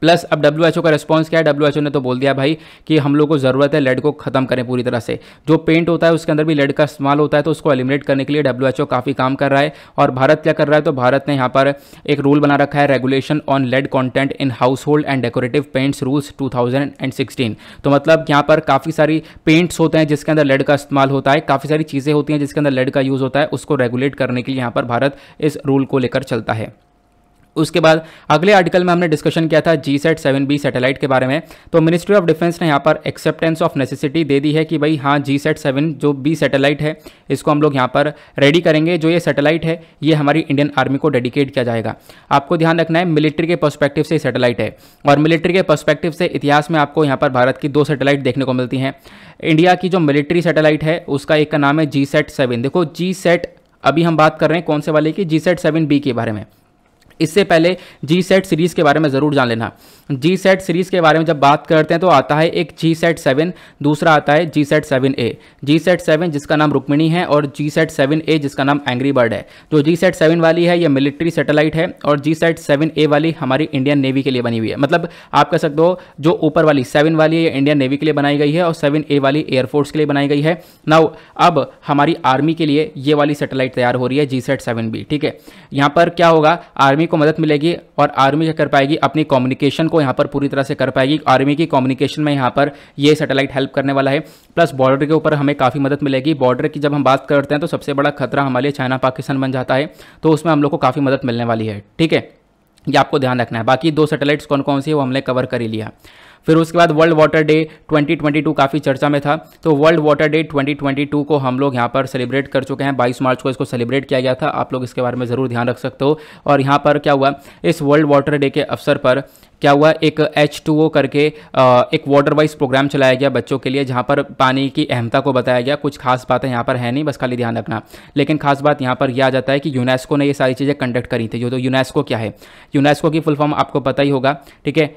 प्लस अब डब्ल्यू का रिस्पॉन्स क्या है डब्ल्यू ने तो बोल दिया भाई कि हम लोग को ज़रूरत है लेड को खत्म करें पूरी तरह से जो पेंट होता है उसके अंदर भी लेड का इस्तेमाल होता है तो उसको एलिमिनेट करने के लिए डब्ल्यू काफ़ी काम कर रहा है और भारत क्या कर रहा है तो भारत ने यहाँ पर एक रूल बना रखा है regulation on lead content in household and decorative paints rules too तो मतलब यहाँ पर काफ़ी सारी पेंट्स होते हैं जिसके अंदर लेड का इस्तेमाल होता है काफ़ी सारी चीज़ें होती हैं जिसके अंदर लेड का यूज़ होता है उसको रेगुलेट करने के लिए यहाँ पर भारत इस रूल को लेकर चलता है उसके बाद अगले आर्टिकल में हमने डिस्कशन किया था GSAT seven B satellite के बारे में तो मिनिस्ट्री ऑफ डिफेंस ने यहाँ पर एक्सेप्टेंस ऑफ नेसेसिटी दे दी है कि भाई हाँ जी सेट सेवन जो बी सेटेलाइट है इसको हम लोग यहाँ पर रेडी करेंगे जो ये सेटेलाइट है ये हमारी इंडियन आर्मी को डेडिकेट किया जाएगा आपको ध्यान रखना है मिलिट्री के परस्पेक्टिव से सेटेलाइट है और मिलिट्री के परस्पेक्टिव से इतिहास में आपको यहाँ पर भारत की दो सेटेलाइट देखने को मिलती हैं इंडिया की जो मिलिट्री सैटेलाइट है उसका एक का नाम है जी सेट सेवन देखो जी सेट अभी हम बात कर रहे हैं कौन से वाले की जी सेट सेवन बी के बारे में इससे पहले जी सेट सीरीज़ के बारे में ज़रूर जान लेना जी सेट सीरीज़ के बारे में जब बात करते हैं तो आता है एक जी सेट सेवन दूसरा आता है GSAT seven A GSAT seven जिसका नाम रुक्मिणी है और जी सेट सेवन ए जिसका नाम एंग्री बर्ड है जो तो जी सेट सेवन वाली है यह मिलिट्री सेटेलाइट है और जी सेट सेवन ए वाली हमारी इंडियन नेवी के लिए बनी हुई है मतलब आप कह सकते हो जो ऊपर वाली सेवन वाली है इंडियन नेवी के लिए बनाई गई है और सेवन ए वाली एयरफोर्स के लिए बनाई गई है नाउ अब हमारी आर्मी के लिए ये वाली सेटेलाइट तैयार हो रही है जी सेट सेवन बी ठीक है यहाँ पर क्या होगा आर्मी को मदद मिलेगी और आर्मी क्या कर पाएगी अपनी कम्युनिकेशन को यहाँ पर पूरी तरह से कर पाएगी आर्मी की कम्युनिकेशन में यहाँ पर ये सैटेलाइट हेल्प करने वाला है प्लस बॉर्डर के ऊपर हमें काफ़ी मदद मिलेगी बॉर्डर की जब हम बात करते हैं तो सबसे बड़ा खतरा हमारे लिए चाइना पाकिस्तान बन जाता है तो उसमें हम लोग को काफ़ी मदद मिलने वाली है ठीक है ये आपको ध्यान रखना है बाकी दो सैटेलाइट्स कौन कौन सी है वो हमने कवर कर ही लिया फिर उसके बाद वर्ल्ड वाटर डे 2022 काफ़ी चर्चा में था तो वर्ल्ड वाटर डे 2022 को हम लोग यहाँ पर सेलिब्रेट कर चुके हैं 22 मार्च को इसको सेलिब्रेट किया गया था आप लोग इसके बारे में ज़रूर ध्यान रख सकते हो और यहाँ पर क्या हुआ इस वर्ल्ड वाटर डे के अवसर पर क्या हुआ एक एच टू ओ करके एक वाटर वाइज प्रोग्राम चलाया गया बच्चों के लिए जहाँ पर पानी की अहमता को बताया गया कुछ खास बातें यहाँ पर है नहीं बस खाली ध्यान रखना लेकिन खास बात यहाँ पर यह आ जाता है कि यूनेस्को ने ये सारी चीज़ें कंडक्ट करी थी जो तो यूनेस्को क्या है यूनेस्को की फुल फॉर्म आपको पता ही होगा ठीक है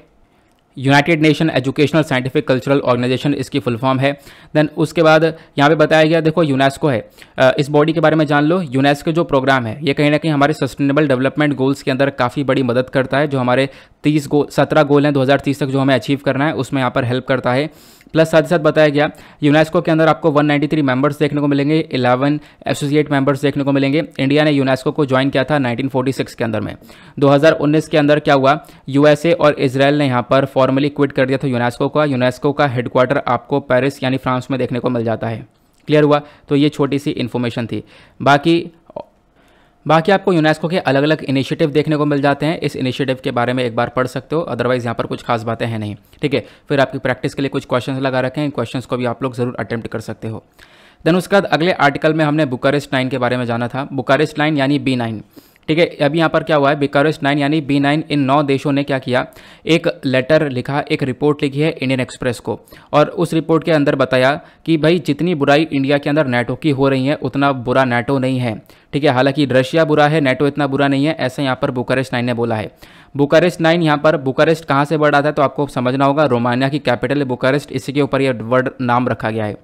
United Nation Educational Scientific Cultural Organization इसकी फुल फॉर्म है देन उसके बाद यहाँ पे बताया गया देखो यूनेस्को है इस बॉडी के बारे में जान लो यूनेस्को जो प्रोग्राम है ये कहीं ना कहीं हमारे सस्टेनेबल डेवलपमेंट गोल्स के अंदर काफ़ी बड़ी मदद करता है जो हमारे तीस गो सत्रह गोल हैं दो तक जो हमें अचीव करना है उसमें यहाँ पर हेल्प करता है प्लस साथ ही साथ बताया गया यूनेस्को के अंदर आपको 193 मेंबर्स देखने को मिलेंगे 11 एसोसिएट मेंबर्स देखने को मिलेंगे इंडिया ने यूनेस्को को ज्वाइन किया था 1946 के अंदर में 2019 के अंदर क्या हुआ यूएसए और इसराइल ने यहाँ पर फॉर्मली क्विट कर दिया था यूनेस्को का यूनेस्को का हेडक्वार्टर आपको पेरिस यानी फ्रांस में देखने को मिल जाता है क्लियर हुआ तो ये छोटी सी इन्फॉर्मेशन थी बाकी बाकी आपको यूनेस्को के अलग अलग इनिशिएटिव देखने को मिल जाते हैं इस इनिशिएटिव के बारे में एक बार पढ़ सकते हो अदरवाइज़ यहाँ पर कुछ खास बातें हैं नहीं ठीक है फिर आपकी प्रैक्टिस के लिए कुछ क्वेश्चन लगा रखें इन क्वेश्चन को भी आप लोग ज़रूर अटैम्प्ट कर सकते हो देन उसके बाद अगले आर्टिकल में हमने बुकारेस्ट नाइन के बारे में जाना था बुकारेस्ट नाइन यानी बी नाइन ठीक है अभी यहाँ पर क्या हुआ है बिकारेस्ट नाइन यानी बी नाइन इन नौ देशों ने क्या किया एक लेटर लिखा एक रिपोर्ट लिखी है इंडियन एक्सप्रेस को और उस रिपोर्ट के अंदर बताया कि भाई जितनी बुराई इंडिया के अंदर नेटो की हो रही है उतना बुरा नेटो नहीं है ठीक है हालांकि रशिया बुरा है नेटो इतना बुरा नहीं है ऐसा यहाँ पर बुकारेस्ट नाइन ने बोला है बुकारेस्ट नाइन यहाँ पर बुकारेस्ट कहाँ से वर्ड आता है तो आपको समझना होगा रोमानिया की कैपिटल है बुकारेस्ट इसी के ऊपर यह वर्ड नाम रखा गया है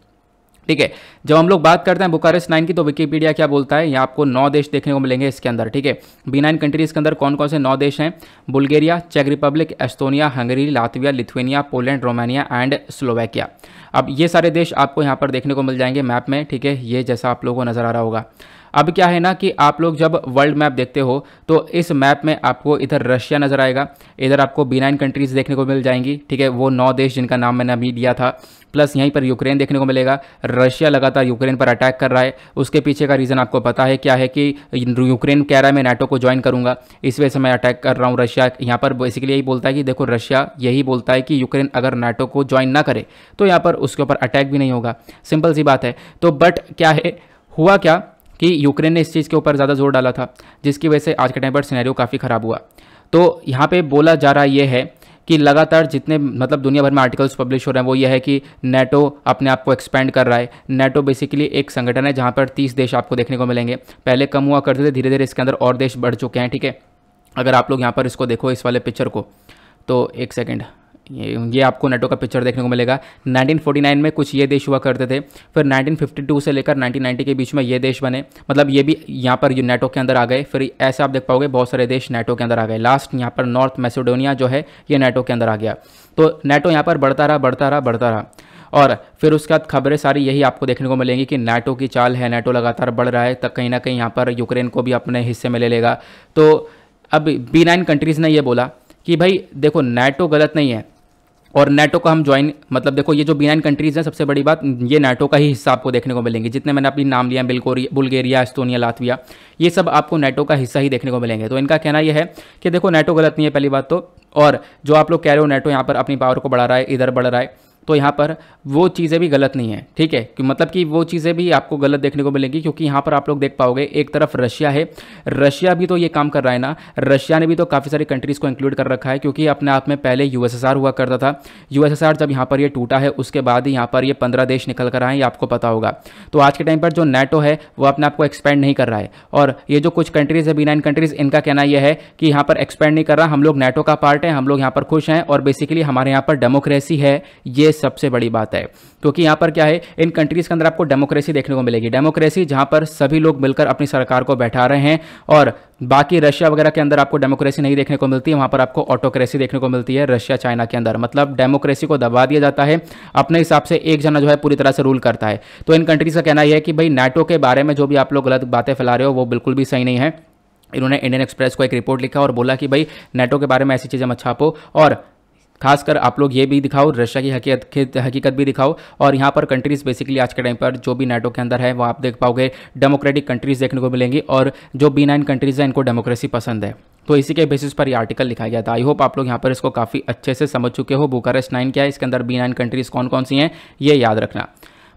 ठीक है जब हम लोग बात करते हैं बुकारेस्ट नाइन की तो विकीपीडिया क्या बोलता है यहाँ आपको नौ देश देखने को मिलेंगे इसके अंदर ठीक है बी नाइन कंट्रीज के अंदर कौन कौन से नौ देश हैं बुल्गेरिया चेक Republic Estonia Hungary Latvia Lithuania Poland Romania and Slovakia अब ये सारे देश आपको यहाँ पर देखने को मिल जाएंगे मैप में ठीक है ये जैसा आप लोगों को नजर आ रहा होगा अब क्या है ना कि आप लोग जब वर्ल्ड मैप देखते हो तो इस मैप में आपको इधर रशिया नज़र आएगा इधर आपको बी नाइन कंट्रीज़ देखने को मिल जाएंगी ठीक है वो नौ देश जिनका नाम मैंने अभी लिया था प्लस यहीं पर यूक्रेन देखने को मिलेगा रशिया लगातार यूक्रेन पर अटैक कर रहा है उसके पीछे का रीज़न आपको पता है क्या है कि यूक्रेन कह रहा है मैं नाटो को ज्वाइन करूंगा इस वजह से मैं अटैक कर रहा हूँ रशिया यहाँ पर बेसिकली यही बोलता है कि देखो रशिया यही बोलता है कि यूक्रेन अगर नाटो को ज्वाइन ना करे तो यहाँ पर उसके ऊपर अटैक भी नहीं होगा सिंपल सी बात है तो बट क्या है हुआ क्या कि यूक्रेन ने इस चीज़ के ऊपर ज़्यादा जोर डाला था जिसकी वजह से आज के टाइम पर सिनेरियो काफ़ी ख़राब हुआ तो यहाँ पे बोला जा रहा यह है कि लगातार जितने मतलब दुनिया भर में आर्टिकल्स पब्लिश हो रहे हैं वो ये है कि नेटो अपने आप को एक्सपेंड कर रहा है नेटो बेसिकली एक संगठन है जहाँ पर तीस देश आपको देखने को मिलेंगे पहले कम हुआ करते थे धीरे धीरे इसके अंदर और देश बढ़ चुके हैं ठीक है अगर आप लोग यहाँ पर इसको देखो इस वाले पिक्चर को तो एक सेकेंड ये ये आपको नेटो का पिक्चर देखने को मिलेगा 1949 में कुछ ये देश हुआ करते थे फिर 1952 से लेकर 1990 के बीच में ये देश बने मतलब ये भी यहाँ पर ये नेटो के अंदर आ गए फिर ऐसे आप देख पाओगे बहुत सारे देश नेटो के अंदर आ गए लास्ट यहाँ पर नॉर्थ मैसेडोनिया जो है ये नेटो के अंदर आ गया तो नेटो यहाँ पर बढ़ता रहा बढ़ता रहा बढ़ता रहा और फिर उसके बाद खबरें सारी यही आपको देखने को मिलेंगी कि नेटो की चाल है नेटो लगातार बढ़ रहा है तक कहीं ना कहीं यहाँ पर यूक्रेन को भी अपने हिस्से में ले लेगा तो अब बी नाइन कंट्रीज़ ने यह बोला कि भाई देखो नेटो गलत नहीं है और नेटो का हम ज्वाइन मतलब देखो ये जो बी नाइन कंट्रीज़ हैं सबसे बड़ी बात ये नेटो का ही हिस्सा आपको देखने को मिलेंगे जितने मैंने अपनी नाम लिया बिल्कोरिया बुल्गेरिया एस्तोनिया लातविया ये सब आपको नेटो का हिस्सा ही देखने को मिलेंगे तो इनका कहना यह है कि देखो नेटो गलत नहीं है पहली बात तो और जो आप लोग कह रहे हो नेटो यहाँ पर अपनी पावर को बढ़ा रहा है इधर बढ़ रहा है तो यहाँ पर वो चीज़ें भी गलत नहीं है ठीक है कि मतलब कि वो चीज़ें भी आपको गलत देखने को मिलेंगी क्योंकि यहाँ पर आप लोग देख पाओगे एक तरफ रशिया है रशिया भी तो ये काम कर रहा है ना रशिया ने भी तो काफ़ी सारी कंट्रीज़ को इंक्लूड कर रखा है क्योंकि अपने आप में पहले यूएसएसआर हुआ करता था यूएसएसआर जब यहाँ पर ये टूटा है उसके बाद ही यहाँ पर ये पंद्रह देश निकल कर आए ये आपको पता होगा तो आज के टाइम पर जो नेटो है वो अपने आप को एक्सपेंड नहीं कर रहा है और ये जो कुछ कंट्रीज़ है बी नाइन कंट्रीज़ इनका कहना यह है कि यहाँ पर एक्सपेंड नहीं कर रहा हम लोग नेटो का पार्ट है हम लोग यहाँ पर खुश हैं और बेसिकली हमारे यहाँ पर डेमोक्रेसी है ये सबसे बड़ी बात है क्योंकि यहां पर क्या है इन कंट्रीज़ के अंदर आपको डेमोक्रेसी देखने को मिलेगी डेमोक्रेसी जहां पर सभी लोग मिलकर अपनी सरकार को बैठा रहे हैं और बाकी रशिया वगैरह के अंदर आपको डेमोक्रेसी नहीं देखने को मिलती है वहां पर आपको ऑटोक्रेसी देखने को मिलती है रशिया चाइना के अंदर मतलब डेमोक्रेसी को दबा दिया जाता है अपने हिसाब से एक जना जो है पूरी तरह से रूल करता है तो इन कंट्रीज़ का कहना यह है कि भाई नाटो के बारे में जो भी आप लोग गलत बातें फैला रहे हो वो बिल्कुल भी सही नहीं है इन्होंने इंडियन एक्सप्रेस को एक रिपोर्ट लिखा और बोला कि भाई नेटो के बारे में ऐसी चीज़ें मत छापो और खासकर आप लोग ये भी दिखाओ रशिया की हकीकत हकीकत भी दिखाओ और यहाँ पर कंट्रीज़ बेसिकली आज के टाइम पर जो भी नाटो के अंदर है वो आप देख पाओगे डेमोक्रेटिक कंट्रीज़ देखने को मिलेंगी और जो बी नाइन कंट्रीज़ हैं इनको डेमोक्रेसी पसंद है तो इसी के बेसिस पर ये आर्टिकल लिखा गया था आई होप आप लोग यहाँ पर इसको काफ़ी अच्छे से समझ चुके हो बुकारेस्ट नाइन क्या है इसके अंदर बी नाइन कंट्रीज़ कौन कौन सी हैं ये याद रखना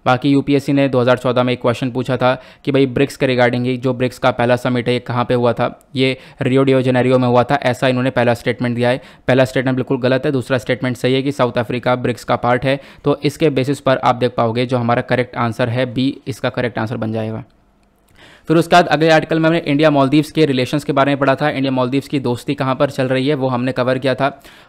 बाकी यूपीएससी ने 2014 में एक क्वेश्चन पूछा था कि भाई ब्रिक्स के रिगार्डिंग ही जो ब्रिक्स का पहला समिट है कहाँ पे हुआ था ये रियो डियो जेनेरियो में हुआ था ऐसा इन्होंने पहला स्टेटमेंट दिया है पहला स्टेटमेंट बिल्कुल गलत है दूसरा स्टेटमेंट सही है कि साउथ अफ्रीका ब्रिक्स का पार्ट है तो इसके बेसिस पर आप देख पाओगे जो हमारा करेक्ट आंसर है बी इसका करेक्ट आंसर बन जाएगा फिर उसके बाद अगले आर्टिकल में हमने इंडिया मालदीव्स के रिलेशंस के बारे में पढ़ा था इंडिया मालदीव्स की दोस्ती कहाँ पर चल रही है वो हमने कवर किया था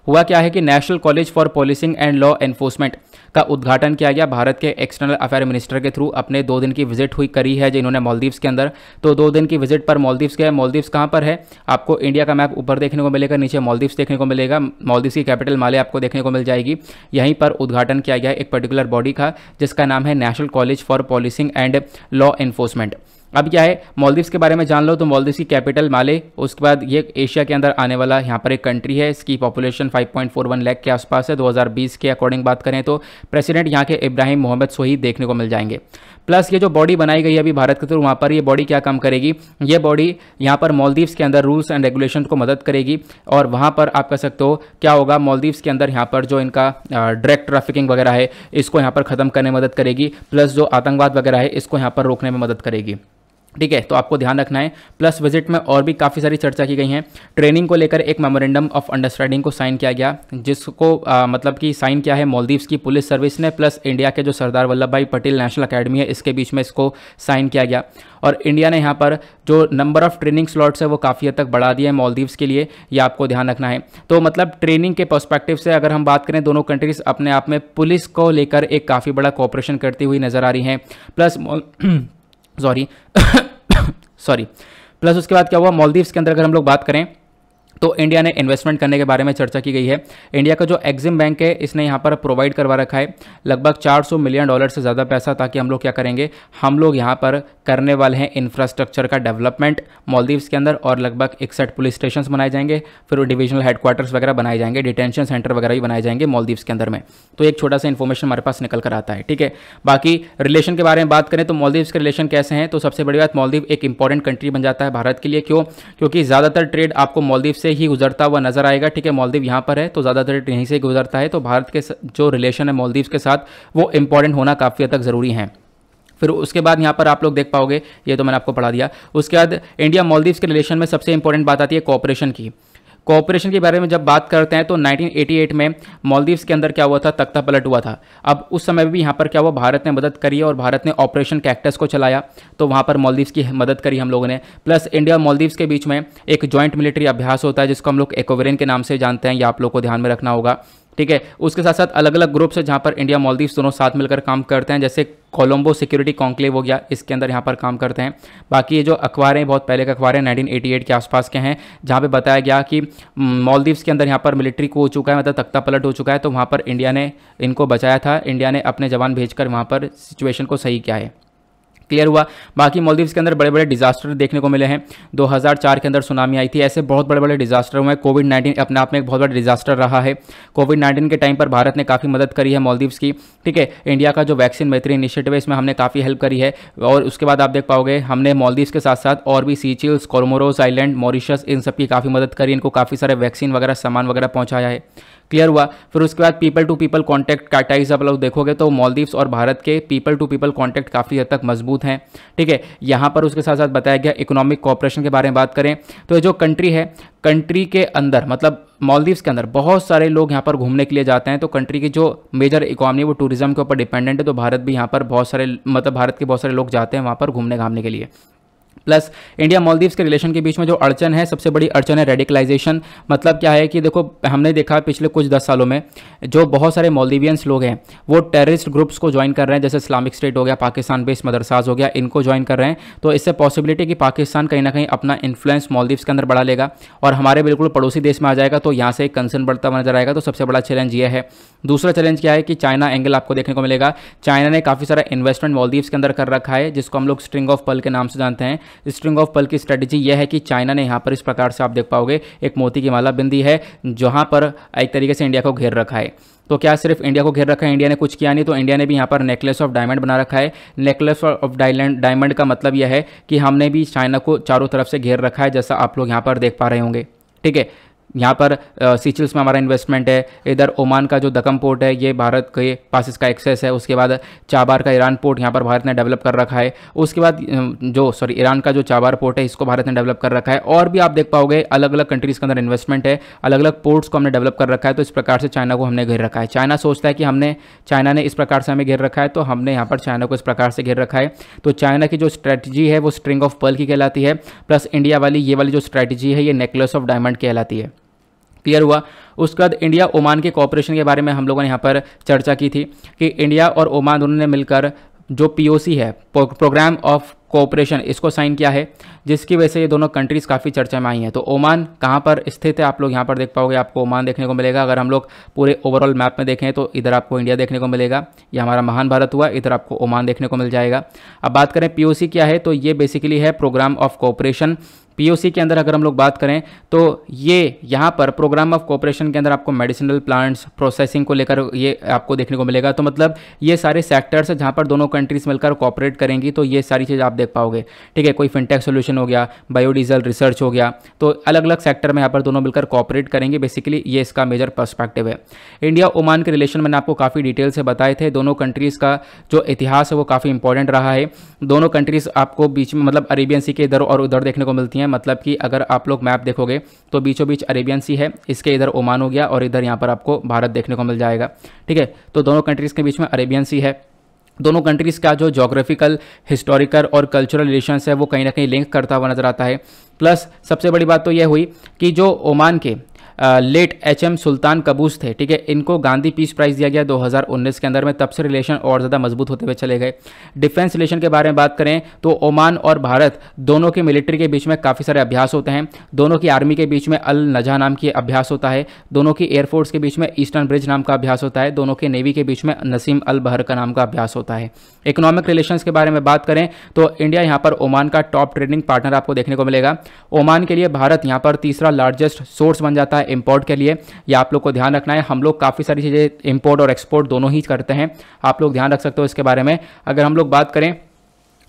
हुआ क्या है कि National College for Policing and Law Enforcement का उद्घाटन किया गया भारत के एक्सटर्नल अफेयर मिनिस्टर के थ्रू अपने दो दिन की विजिट हुई करी है जिन्होंने मालदीव्स के अंदर तो दो दिन की विजिट पर मालदीव्स गए मालदीव्स कहाँ पर है आपको इंडिया का मैप ऊपर देखने को मिलेगा नीचे मालदीव्स देखने को मिलेगा मालदीव्स की कैपिटल माले आपको देखने को मिल जाएगी यहीं पर उद्घाटन किया गया एक पर्टिकुलर बॉडी का जिसका नाम है National College for Policing and Law Enforcement अब क्या है मॉलदीव्स के बारे में जान लो तो मॉलदीव्स की कैपिटल माले उसके बाद ये एशिया के अंदर आने वाला यहाँ पर एक कंट्री है इसकी पॉपुलेशन 5.41 लाख के आसपास है 2020 के अकॉर्डिंग बात करें तो प्रेसिडेंट यहाँ के इब्राहिम मोहम्मद सोही देखने को मिल जाएंगे प्लस ये जो बॉडी बनाई गई है अभी भारत के थ्रू वहाँ पर ये बॉडी क्या काम करेगी ये बॉडी यहाँ पर मॉलदीव्स के अंदर रूल्स एंड रेगुलेशन को मदद करेगी और वहाँ पर आप कह सकते हो क्या होगा मॉलदीव्स के अंदर यहाँ पर जो इनका डायरेक्ट ट्रैफिकिंग वगैरह है इसको यहाँ पर ख़त्म करने में मदद करेगी प्लस जो आतंकवाद वगैरह है इसको यहाँ पर रोकने में मदद करेगी ठीक है तो आपको ध्यान रखना है प्लस विजिट में और भी काफ़ी सारी चर्चा की गई हैं ट्रेनिंग को लेकर एक मेमोरेंडम ऑफ अंडरस्टैंडिंग को साइन किया गया जिसको आ, मतलब कि साइन किया है मालदीव्स की पुलिस सर्विस ने प्लस इंडिया के जो सरदार वल्लभ भाई पटेल नेशनल अकेडमी है इसके बीच में इसको साइन किया गया और इंडिया ने यहाँ पर जो नंबर ऑफ ट्रेनिंग स्लॉट्स है वो काफ़ी हद तक बढ़ा दिए हैं मालदीव्स के लिए ये आपको ध्यान रखना है तो मतलब ट्रेनिंग के पर्सपेक्टिव से अगर हम बात करें दोनों कंट्रीज़ अपने आप में पुलिस को लेकर एक काफ़ी बड़ा कॉपरेशन करती हुई नज़र आ रही हैं प्लस सॉरी सॉरी प्लस उसके बाद क्या हुआ मालदीव्स के अंदर अगर हम लोग बात करें तो इंडिया ने इन्वेस्टमेंट करने के बारे में चर्चा की गई है इंडिया का जो एक्जिम बैंक है इसने यहाँ पर प्रोवाइड करवा रखा है लगभग 400 मिलियन डॉलर से ज़्यादा पैसा ताकि हम लोग क्या करेंगे हम लोग यहाँ पर करने वाले हैं इंफ्रास्ट्रक्चर का डेवलपमेंट मालदीव्स के अंदर और लगभग इकसठ पुलिस स्टेशन बनाए जाएंगे फिर डिविजनल हेडक्वार्टर्स वगैरह बनाए जाएंगे डिटेंशन सेंटर वगैरह भी बनाए जाएंगे मालदीव्स के अंदर में तो एक छोटा सा इन्फॉर्मेशन हमारे पास निकल कर आता है ठीक है बाकी रिलेशन के बारे में बात करें तो मालदीव्स के रिलेशन कैसे हैं तो सबसे बड़ी बात मालदीव एक इंपॉर्टेंट कंट्री बन जाता है भारत के लिए क्यों क्योंकि ज़्यादातर ट्रेड आपको मालदीव से ही गुजरता हुआ नजर आएगा ठीक है मालदीव यहाँ पर है तो ज्यादातर यहीं से गुजरता है तो भारत के जो रिलेशन है मालदीव के साथ वो इंपॉर्टेंट होना काफ़ी हद तक ज़रूरी है फिर उसके बाद यहाँ पर आप लोग देख पाओगे ये तो मैंने आपको पढ़ा दिया उसके बाद इंडिया मालदीव्स के रिलेशन में सबसे इंपॉर्टेंट बात आती है कॉपरेशन की कॉपरेशन के बारे में जब बात करते हैं तो 1988 में मालदीव्स के अंदर क्या हुआ था तख्ता पलट हुआ था अब उस समय भी यहाँ पर क्या हुआ भारत ने मदद करी और भारत ने ऑपरेशन कैक्टस को चलाया तो वहाँ पर मालदीव्स की मदद करी हम लोगों ने प्लस इंडिया और मालदीव्स के बीच में एक ज्वाइंट मिलिट्री अभ्यास होता है जिसको हम लोग एकोवेरिन के नाम से जानते हैं या आप लोग को ध्यान में रखना होगा ठीक है उसके साथ साथ अलग अलग ग्रुप्स है जहाँ पर इंडिया मालदीव दोनों साथ मिलकर काम करते हैं जैसे कोलंबो सिक्योरिटी कॉन्क्लेव हो गया इसके अंदर यहाँ पर काम करते हैं बाकी ये जो अखबार हैं बहुत पहले के अखबार हैं 1988 के आसपास के हैं जहाँ पे बताया गया कि मालदीव्स के अंदर यहाँ पर मिलिट्री को हो चुका है मतलब तख्ता पलट हो चुका है तो वहाँ पर इंडिया ने इनको बचाया था इंडिया ने अपने जवान भेजकर वहाँ पर सिचुएशन को सही किया है क्लियर हुआ बाकी मालदीव्स के अंदर बड़े बड़े डिजास्टर देखने को मिले हैं 2004 के अंदर सुनामी आई थी ऐसे बहुत बड़े बड़े डिजास्टर हुए कोविड नाइन्टीन अपने आप में एक बहुत बड़ा डिजास्टर रहा है कोविड नाइन्टीन के टाइम पर भारत ने काफ़ी मदद करी है मालदीव्स की ठीक है इंडिया का जो वैक्सीन मैत्री इनिशिएटिव है इसमें हमने काफ़ी हेल्प करी है और उसके बाद आप देख पाओगे हमने मालदीव्स के साथ साथ और भी सीचिल्स कोरमोरोस आइलैंड मॉरिशस इन सब की काफ़ी मदद करी इनको काफ़ी सारे वैक्सीन वगैरह सामान वगैरह पहुँचाया है क्लियर हुआ फिर उसके बाद पीपल टू पीपल कॉन्टैक्ट का टाइज आप लोग देखोगे तो मॉलदीव्स और भारत के पीपल टू पीपल कॉन्टैक्ट काफ़ी हद तक मजबूत हैं ठीक है यहाँ पर उसके साथ साथ बताया गया इकोनॉमिक कॉपरेशन के बारे में बात करें तो ये जो कंट्री है कंट्री के अंदर मतलब मॉलदीव्स के अंदर बहुत सारे लोग यहाँ पर घूमने के लिए जाते हैं तो कंट्री की जो मेजर इकोनॉमी वो टूरिज्म के ऊपर डिपेंडेंट है तो भारत भी यहाँ पर बहुत सारे मतलब भारत के बहुत सारे लोग जाते हैं वहाँ पर घूमने घामने के लिए प्लस इंडिया मालदीव्स के रिलेशन के बीच में जो अड़चन है सबसे बड़ी अड़चन है रेडिकलाइजेशन मतलब क्या है कि देखो हमने देखा पिछले कुछ दस सालों में जो बहुत सारे मालदीवियंस लोग हैं वो टेररिस्ट ग्रुप्स को ज्वाइन कर रहे हैं जैसे इस्लामिक स्टेट हो गया पाकिस्तान बेस्ड मदरसाज हो गया इनको ज्वाइन कर रहे हैं तो इससे पॉसिबिलिटी कि पाकिस्तान कहीं ना कहीं अपना इन्फ्लुएंस मालदीव्स के अंदर बढ़ा लेगा और हमारे बिल्कुल पड़ोसी देश में आ जाएगा तो यहाँ से एक कंसर्न बढ़ता हुआ नजर आएगा तो सबसे बड़ा चैलेंज यह है दूसरा चैलेंज क्या है कि चाइना एंगल आपको देखने को मिलेगा चाइना ने काफ़ी सारा इन्वेस्टमेंट मालदीव्स के अंदर कर रखा है जिसको हम लोग स्ट्रिंग ऑफ पल के नाम से जानते हैं स्ट्रिंग ऑफ पल की स्ट्रेटेजी यह है कि चाइना ने यहाँ पर इस प्रकार से आप देख पाओगे एक मोती की माला बिंदी है जहाँ पर एक तरीके से इंडिया को घेर रखा है तो क्या सिर्फ इंडिया को घेर रखा है इंडिया ने कुछ किया नहीं तो इंडिया ने भी यहाँ पर नेकलेस ऑफ डायमंड बना रखा है नेकलेस ऑफ डायलैंड डायमंड का मतलब यह है कि हमने भी चाइना को चारों तरफ से घेर रखा है जैसा आप लोग यहाँ पर देख पा रहे होंगे ठीक है यहाँ पर सीचल्स में हमारा इन्वेस्टमेंट है इधर ओमान का जो दकम पोर्ट है ये भारत के पास इसका एक्सेस है उसके बाद चाबार का ईरान पोर्ट यहाँ पर भारत ने डेवलप कर रखा है उसके बाद जो सॉरी ईरान का जो चाबार पोर्ट है इसको भारत ने डेवलप कर रखा है और भी आप देख पाओगे अलग अलग कंट्रीज़ के अंदर इन्वेस्टमेंट है अलग अलग पोर्ट्स को हमने डेवलप कर रखा है तो इस प्रकार से चाइना को हमने घेर रखा है चाइना सोचता है कि हमने चाइना ने इस प्रकार से हमें घेर रखा है तो हमने यहाँ पर चाइना को इस प्रकार से घेर रखा है तो चाइना की जो स्ट्रैटेजी है वो स्ट्रिंग ऑफ पर्ल की कहलाती है प्लस इंडिया वाली ये वाली जो स्ट्रैटेजी है ये नेकलेस ऑफ डायमंड कहलाती है क्लियर हुआ उसके बाद इंडिया ओमान के कॉपरेशन के बारे में हम लोगों ने यहाँ पर चर्चा की थी कि इंडिया और ओमान दोनों ने मिलकर जो पीओसी है प्रोग्राम ऑफ कोऑपरेशन इसको साइन किया है जिसकी वजह से ये दोनों कंट्रीज़ काफ़ी चर्चा में आई हैं तो ओमान कहाँ पर स्थित है आप लोग यहाँ पर देख पाओगे आपको ओमान देखने को मिलेगा अगर हम लोग पूरे ओवरऑल मैप में देखें तो इधर आपको इंडिया देखने को मिलेगा ये हमारा महान भारत हुआ इधर आपको ओमान देखने को मिल जाएगा अब बात करें पी क्या है तो ये बेसिकली है प्रोग्राम ऑफ कोऑपरेशन पीओसी के अंदर अगर हम लोग बात करें तो ये यहाँ पर प्रोग्राम ऑफ कॉपरेशन के अंदर आपको मेडिसिनल प्लांट्स प्रोसेसिंग को लेकर ये आपको देखने को मिलेगा तो मतलब ये सारे सेक्टर्स से जहाँ पर दोनों कंट्रीज मिलकर कॉपरेट करेंगी तो ये सारी चीज़ आप देख पाओगे ठीक है कोई फिनटेक सोल्यूशन हो गया बायोडीजल रिसर्च हो गया तो अलग अलग सेक्टर में यहाँ पर दोनों मिलकर कॉपरेट करेंगे बेसिकली ये इसका मेजर पर्स्पेक्टिव है इंडिया ओमान के रिलेशन मैंने आपको काफ़ी डिटेल से बताए थे दोनों कंट्रीज़ का जो इतिहास है वो काफ़ी इंपॉर्टेंट रहा है दोनों कंट्रीज़ आपको बीच में मतलब अरेबियन सी के इधर और उधर देखने को मिलती हैं मतलब कि अगर आप लोग मैप देखोगे तो बीचों बीच अरेबियन सी है इसके इधर ओमान हो गया और इधर यहाँ पर आपको भारत देखने को मिल जाएगा ठीक है तो दोनों कंट्रीज़ के बीच में अरेबियन सी है दोनों कंट्रीज़ का जो जोग्राफिकल हिस्टोरिकल और कल्चरल रिलेशंस है वो कहीं ना कहीं लिंक करता हुआ नज़र आता है प्लस सबसे बड़ी बात तो यह हुई कि जो ओमान के late H M Sultan Qaboos थे ठीक है इनको गांधी पीस प्राइज़ दिया गया 2019 के अंदर में तब से रिलेशन और ज़्यादा मजबूत होते हुए चले गए डिफेंस रिलेशन के बारे में बात करें तो ओमान और भारत दोनों के मिलिट्री के बीच में काफ़ी सारे अभ्यास होते हैं दोनों की आर्मी के बीच में अल नजा नाम की अभ्यास होता है दोनों की एयरफोर्स के बीच में ईस्टर्न ब्रिज नाम का अभ्यास होता है दोनों के नेवी के बीच में नसीम अल बहर का नाम का अभ्यास होता है इकोनॉमिक रिलेशन के बारे में बात करें तो इंडिया यहाँ पर ओमान का टॉप ट्रेडिंग पार्टनर आपको देखने को मिलेगा ओमान के लिए भारत यहाँ पर तीसरा लार्जेस्ट सोर्स बन जाता है है इम्पोर्ट के लिए या आप लोग को ध्यान रखना है हम लोग काफ़ी सारी चीज़ें इम्पोर्ट और एक्सपोर्ट दोनों ही करते हैं आप लोग ध्यान रख सकते हो इसके बारे में अगर हम लोग बात करें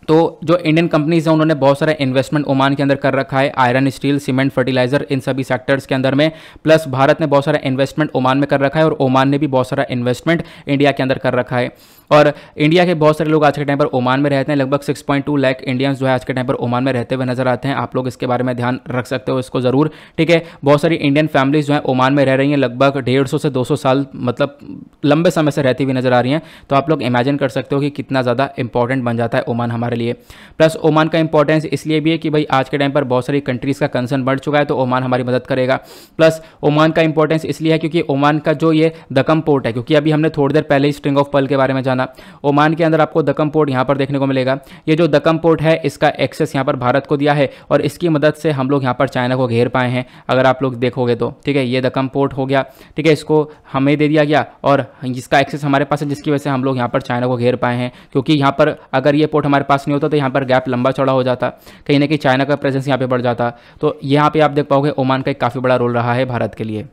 तो जो इंडियन कंपनीज़ हैं उन्होंने बहुत सारे इन्वेस्टमेंट ओमान के अंदर कर रखा है आयरन स्टील सीमेंट फर्टिलाइजर इन सभी सेक्टर्स के अंदर में प्लस भारत ने बहुत सारा इन्वेस्टमेंट ओमान में कर रखा है और ओमान ने भी बहुत सारा इन्वेस्टमेंट इंडिया के अंदर कर रखा है और इंडिया के बहुत सारे लोग आज के टाइम पर ओमान में रहते हैं लगभग 6.2 लाख इंडियंस जो है आज के टाइम पर ओमान में रहते हुए नजर आते हैं आप लोग इसके बारे में ध्यान रख सकते हो इसको ज़रूर ठीक है बहुत सारी इंडियन फैमिलीज जो हैं ओमान में रह रही हैं लगभग डेढ़ से 200 साल मतलब लंबे समय से रहती हुई नजर आ रही हैं तो आप लोग इमेजिन कर सकते हो कि कितना ज़्यादा इंपॉर्टेंट बन जाता है ओमान हमारे हमारे लिए प्लस ओमान का इंपॉर्टेंस इसलिए भी है कि भाई आज के टाइम पर बहुत सारी कंट्रीज़ का कंसर्न बढ़ चुका है तो ओमान हमारी मदद करेगा प्लस ओमान का इंपॉर्टेंस इसलिए है क्योंकि ओमान का जो ये दकम पोर्ट है क्योंकि अभी हमने थोड़ी देर पहले ही स्ट्रिंग ऑफ पल के बारे में जाना ओमान के अंदर आपको दकम पोर्ट यहाँ पर देखने को मिलेगा ये जो दकम पोर्ट है इसका एक्सेस यहाँ पर भारत को दिया है और इसकी मदद से हम लोग यहाँ पर चाइना को घेर पाए हैं अगर आप लोग देखोगे तो ठीक है ये दकम पोर्ट हो गया ठीक है इसको हमें दे दिया गया और इसका एक्सेस हमारे पास है जिसकी वजह से हम लोग यहाँ पर चाइना को घेर पाए हैं क्योंकि यहाँ पर अगर ये पोर्ट हमारे पास पास नहीं होता तो यहाँ पर गैप लंबा चौड़ा हो जाता कहीं ना कहीं चाइना का प्रेजेंस यहाँ पर बढ़ जाता तो यहाँ पर आप देख पाओगे ओमान का एक काफ़ी बड़ा रोल रहा है भारत के लिए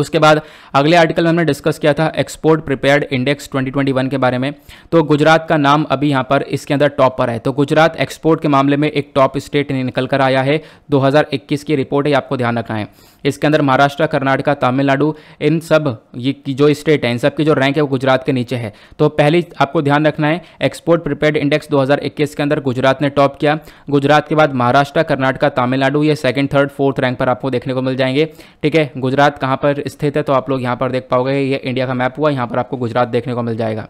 उसके बाद अगले आर्टिकल में हमने डिस्कस किया था एक्सपोर्ट प्रिपेयर्ड इंडेक्स 2021 के बारे में तो गुजरात का नाम अभी यहाँ पर इसके अंदर टॉप पर है तो गुजरात एक्सपोर्ट के मामले में एक टॉप स्टेट निकल कर आया है 2021 की रिपोर्ट है आपको ध्यान रखना है इसके अंदर महाराष्ट्र कर्नाटका तमिलनाडु इन सब ये जो स्टेट हैं इन सब की जो रैंक है वो गुजरात के नीचे है तो पहली आपको ध्यान रखना है एक्सपोर्ट प्रिपेड इंडेक्स 2021 के अंदर गुजरात ने टॉप किया गुजरात के बाद महाराष्ट्र कर्नाटका तमिलनाडु ये सेकंड थर्ड फोर्थ रैंक पर आपको देखने को मिल जाएंगे ठीक है गुजरात कहाँ पर स्थित है तो आप लोग यहाँ पर देख पाओगे ये इंडिया का मैप हुआ यहाँ पर आपको गुजरात देखने को मिल जाएगा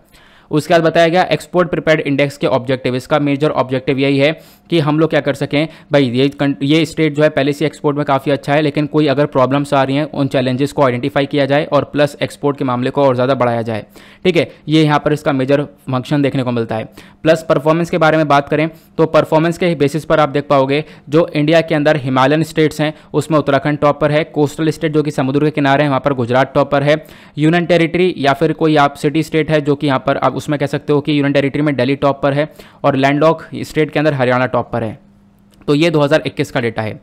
उसके बाद बताया गया एक्सपोर्ट प्रिपेयर इंडेक्स के ऑब्जेक्टिव इसका मेजर ऑब्जेक्टिव यही है कि हम लोग क्या कर सकें भाई ये ये स्टेट जो है पहले से एक्सपोर्ट में काफ़ी अच्छा है लेकिन कोई अगर प्रॉब्लम्स आ रही हैं उन चैलेंजेस को आइडेंटिफाई किया जाए और प्लस एक्सपोर्ट के मामले को और ज़्यादा बढ़ाया जाए ठीक है ये यहाँ पर इसका मेजर फंक्शन देखने को मिलता है प्लस परफॉर्मेंस के बारे में बात करें तो परफॉर्मेंस के बेसिस पर आप देख पाओगे जो इंडिया के अंदर हिमालयन स्टेट्स हैं उसमें उत्तराखंड टॉप पर है कोस्टल स्टेट जो कि समुद्र के किनारे हैं वहाँ पर गुजरात टॉप पर है यूनियन टेरिटरी या फिर कोई आप सिटी स्टेट है जो कि यहाँ पर आप उसमें कह सकते हो कि यूनियन टेरिटरी में डेली टॉप पर है और लैंडलॉक स्टेट के अंदर हरियाणा टॉप पर है तो ये 2021 का डेटा है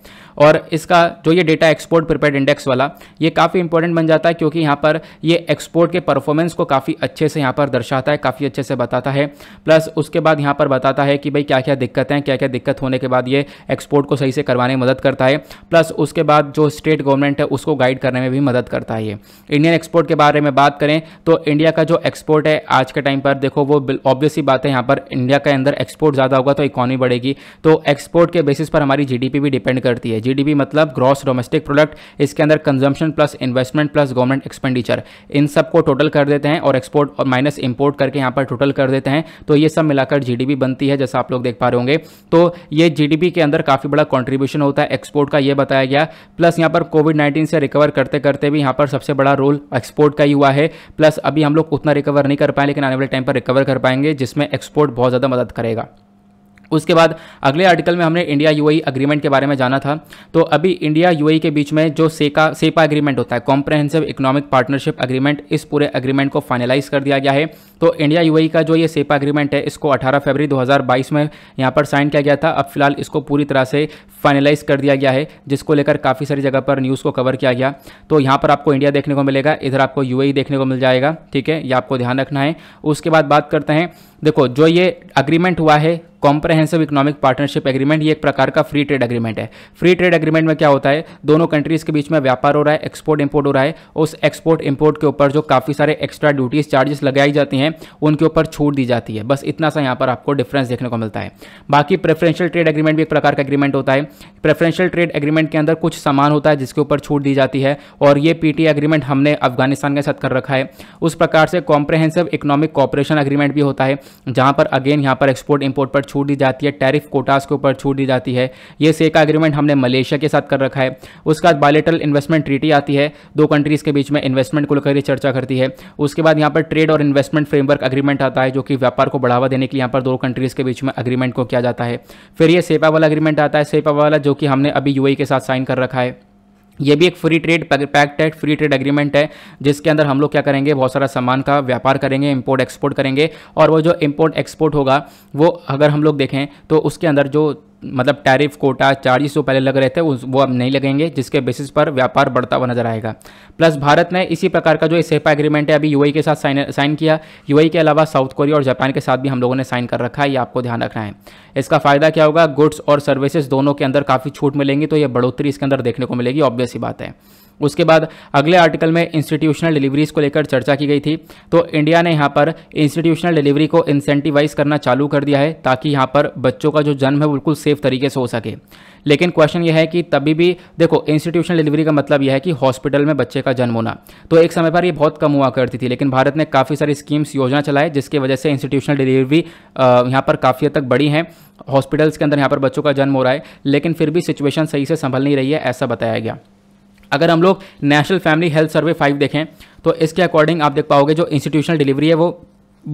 और इसका जो ये डेटा एक्सपोर्ट प्रिपेयर इंडेक्स वाला ये काफ़ी इंपॉर्टेंट बन जाता है क्योंकि यहाँ पर ये एक्सपोर्ट के परफॉर्मेंस को काफ़ी अच्छे से यहाँ पर दर्शाता है काफ़ी अच्छे से बताता है प्लस उसके बाद यहाँ पर बताता है कि भाई क्या क्या दिक्कतें क्या क्या दिक्कत होने के बाद ये एक्सपोर्ट को सही से करवाने में मदद करता है प्लस उसके बाद जो स्टेट गवर्नमेंट है उसको गाइड करने में भी मदद करता है ये इंडियन एक्सपोर्ट के बारे में बात करें तो इंडिया का जो एक्सपोर्ट है आज के टाइम पर देखो वो ऑब्वियसली बात है यहाँ पर इंडिया के अंदर एक्सपोर्ट ज़्यादा होगा तो इकॉनमी बढ़ेगी तो एक्सपोर्ट के बेसिस पर हमारी जीडीपी भी डिपेंड करती है जीडीपी मतलब ग्रॉस डोमेस्टिक प्रोडक्ट इसके अंदर consumption plus investment plus government expenditure इन सब को टोटल कर देते हैं और एक्सपोर्ट और माइनस इंपोर्ट करके यहाँ पर टोटल कर देते हैं तो ये सब मिलाकर जीडीपी बनती है जैसा आप लोग देख पा रहे होंगे तो ये जीडीपी के अंदर काफ़ी बड़ा कॉन्ट्रीब्यूशन होता है एक्सपोर्ट का ये बताया गया प्लस यहाँ पर कोविड नाइन्टीन से रिकवर करते करते भी यहाँ पर सबसे बड़ा रोल एक्सपोर्ट का ही हुआ है प्लस अभी हम लोग उतना रिकवर नहीं कर पाए लेकिन आने वाले टाइम पर रिकवर कर पाएंगे जिसमें एक्सपोर्ट बहुत ज़्यादा मदद करेगा उसके बाद अगले आर्टिकल में हमने इंडिया यूएई अग्रीमेंट के बारे में जाना था तो अभी इंडिया यूएई e के बीच में जो सेका सेपा अग्रीमेंट होता है कॉम्प्रहेंसिव इकोनॉमिक पार्टनरशिप अग्रीमेंट इस पूरे अग्रीमेंट को फाइनलाइज कर दिया गया है तो इंडिया यूएई e का जो ये सेपा अग्रीमेंट है इसको 18 फरवरी 2022 में यहाँ पर साइन किया गया था अब फिलहाल इसको पूरी तरह से फाइनलाइज कर दिया गया है जिसको लेकर काफ़ी सारी जगह पर न्यूज़ को कवर किया गया तो यहाँ पर आपको इंडिया देखने को मिलेगा इधर आपको यू e देखने को मिल जाएगा ठीक है ये आपको ध्यान रखना है उसके बाद बात करते हैं देखो जो ये अग्रीमेंट हुआ है कॉम्प्रहेंसिव इकोनॉमिक पार्टनरशिप एग्रीमेंट ये एक प्रकार का फ्री ट्रेड एग्रीमेंट है फ्री ट्रेड एग्रीमेंट में क्या होता है दोनों कंट्रीज के बीच में व्यापार हो रहा है एक्सपोर्ट इंपोर्ट हो रहा है उस एक्सपोर्ट इंपोर्ट के ऊपर जो काफ़ी सारे एक्स्ट्रा ड्यूटीज चार्जेस लगाई जाती हैं उनके ऊपर छूट दी जाती है बस इतना सा यहाँ पर आपको डिफरेंस देखने को मिलता है बाकी प्रेफरेंशियल ट्रेड एग्रीमेंट भी एक प्रकार का एग्रीमेंट होता है प्रेफरेंशियल ट्रेड एग्रीमेंट के अंदर कुछ सामान होता है जिसके ऊपर छूट दी जाती है और ये पीटी एग्रीमेंट हमने अफगानिस्तान के साथ कर रखा है उस प्रकार से कॉम्प्रहेंसिव इकोनॉमिक कॉपरेशन एग्रीमेंट भी होता है जहाँ पर अगेन यहाँ पर एक्सपोर्ट इंपोर्ट पर छूट दी जाती है टैरिफ कोटास के ऊपर छूट दी जाती है ये सेका एग्रीमेंट हमने मलेशिया के साथ कर रखा है उसके बाद बायोलेटल इन्वेस्टमेंट ट्रीटी आती है दो कंट्रीज़ के बीच में इन्वेस्टमेंट को लेकर चर्चा करती है उसके बाद यहाँ पर ट्रेड और इन्वेस्टमेंट फ्रेमवर्क अग्रीमेंट आता है जो कि व्यापार को बढ़ावा देने के लिए यहाँ पर दो कंट्रीज़ के बीच में अग्रीमेंट को किया जाता है फिर ये सेपा वाला अग्रीमेंट आता है सेपा वाला जो कि हमने अभी यूएई e के साथ साइन कर रखा है ये भी एक फ्री ट्रेड पैक्ट है फ्री ट्रेड एग्रीमेंट है जिसके अंदर हम लोग क्या करेंगे बहुत सारा सामान का व्यापार करेंगे इंपोर्ट एक्सपोर्ट करेंगे और वो जो इंपोर्ट एक्सपोर्ट होगा वो अगर हम लोग देखें तो उसके अंदर जो मतलब टैरिफ कोटा चार्जेस जो पहले लग रहे थे वो अब नहीं लगेंगे जिसके बेसिस पर व्यापार बढ़ता हुआ नजर आएगा प्लस भारत ने इसी प्रकार का जो सेपा एग्रीमेंट है अभी यूएई e के साथ साइन साइन किया यूएई e के अलावा साउथ कोरिया और जापान के साथ भी हम लोगों ने साइन कर रखा है ये आपको ध्यान रखना है इसका फायदा क्या होगा गुड्स और सर्विसेज दोनों के अंदर काफ़ी छूट मिलेंगी तो ये बढ़ोतरी इसके अंदर देखने को मिलेगी ऑब्वियस ही बात है उसके बाद अगले आर्टिकल में इंस्टीट्यूशनल डिलीवरीज को लेकर चर्चा की गई थी तो इंडिया ने यहाँ पर इंस्टीट्यूशनल डिलीवरी को इंसेंटिवाइज करना चालू कर दिया है ताकि यहाँ पर बच्चों का जो जन्म है बिल्कुल सेफ तरीके से हो सके लेकिन क्वेश्चन यह है कि तभी भी देखो इंस्टीट्यूशनल डिलीवरी का मतलब यह है कि हॉस्पिटल में बच्चे का जन्म होना तो एक समय पर यह बहुत कम हुआ करती थी लेकिन भारत ने काफ़ी सारी स्कीम्स योजना चलाए जिसकी वजह से इंस्टीट्यूशनल डिलीवरी यहाँ पर काफ़ी हद तक बढ़ी हैं हॉस्पिटल्स के अंदर यहाँ पर बच्चों का जन्म हो रहा है लेकिन फिर भी सिचुएशन सही से संभल नहीं रही है ऐसा बताया गया अगर हम लोग National Family Health Survey five देखें तो इसके अकॉर्डिंग आप देख पाओगे जो इंस्टीट्यूशनल डिलीवरी है वो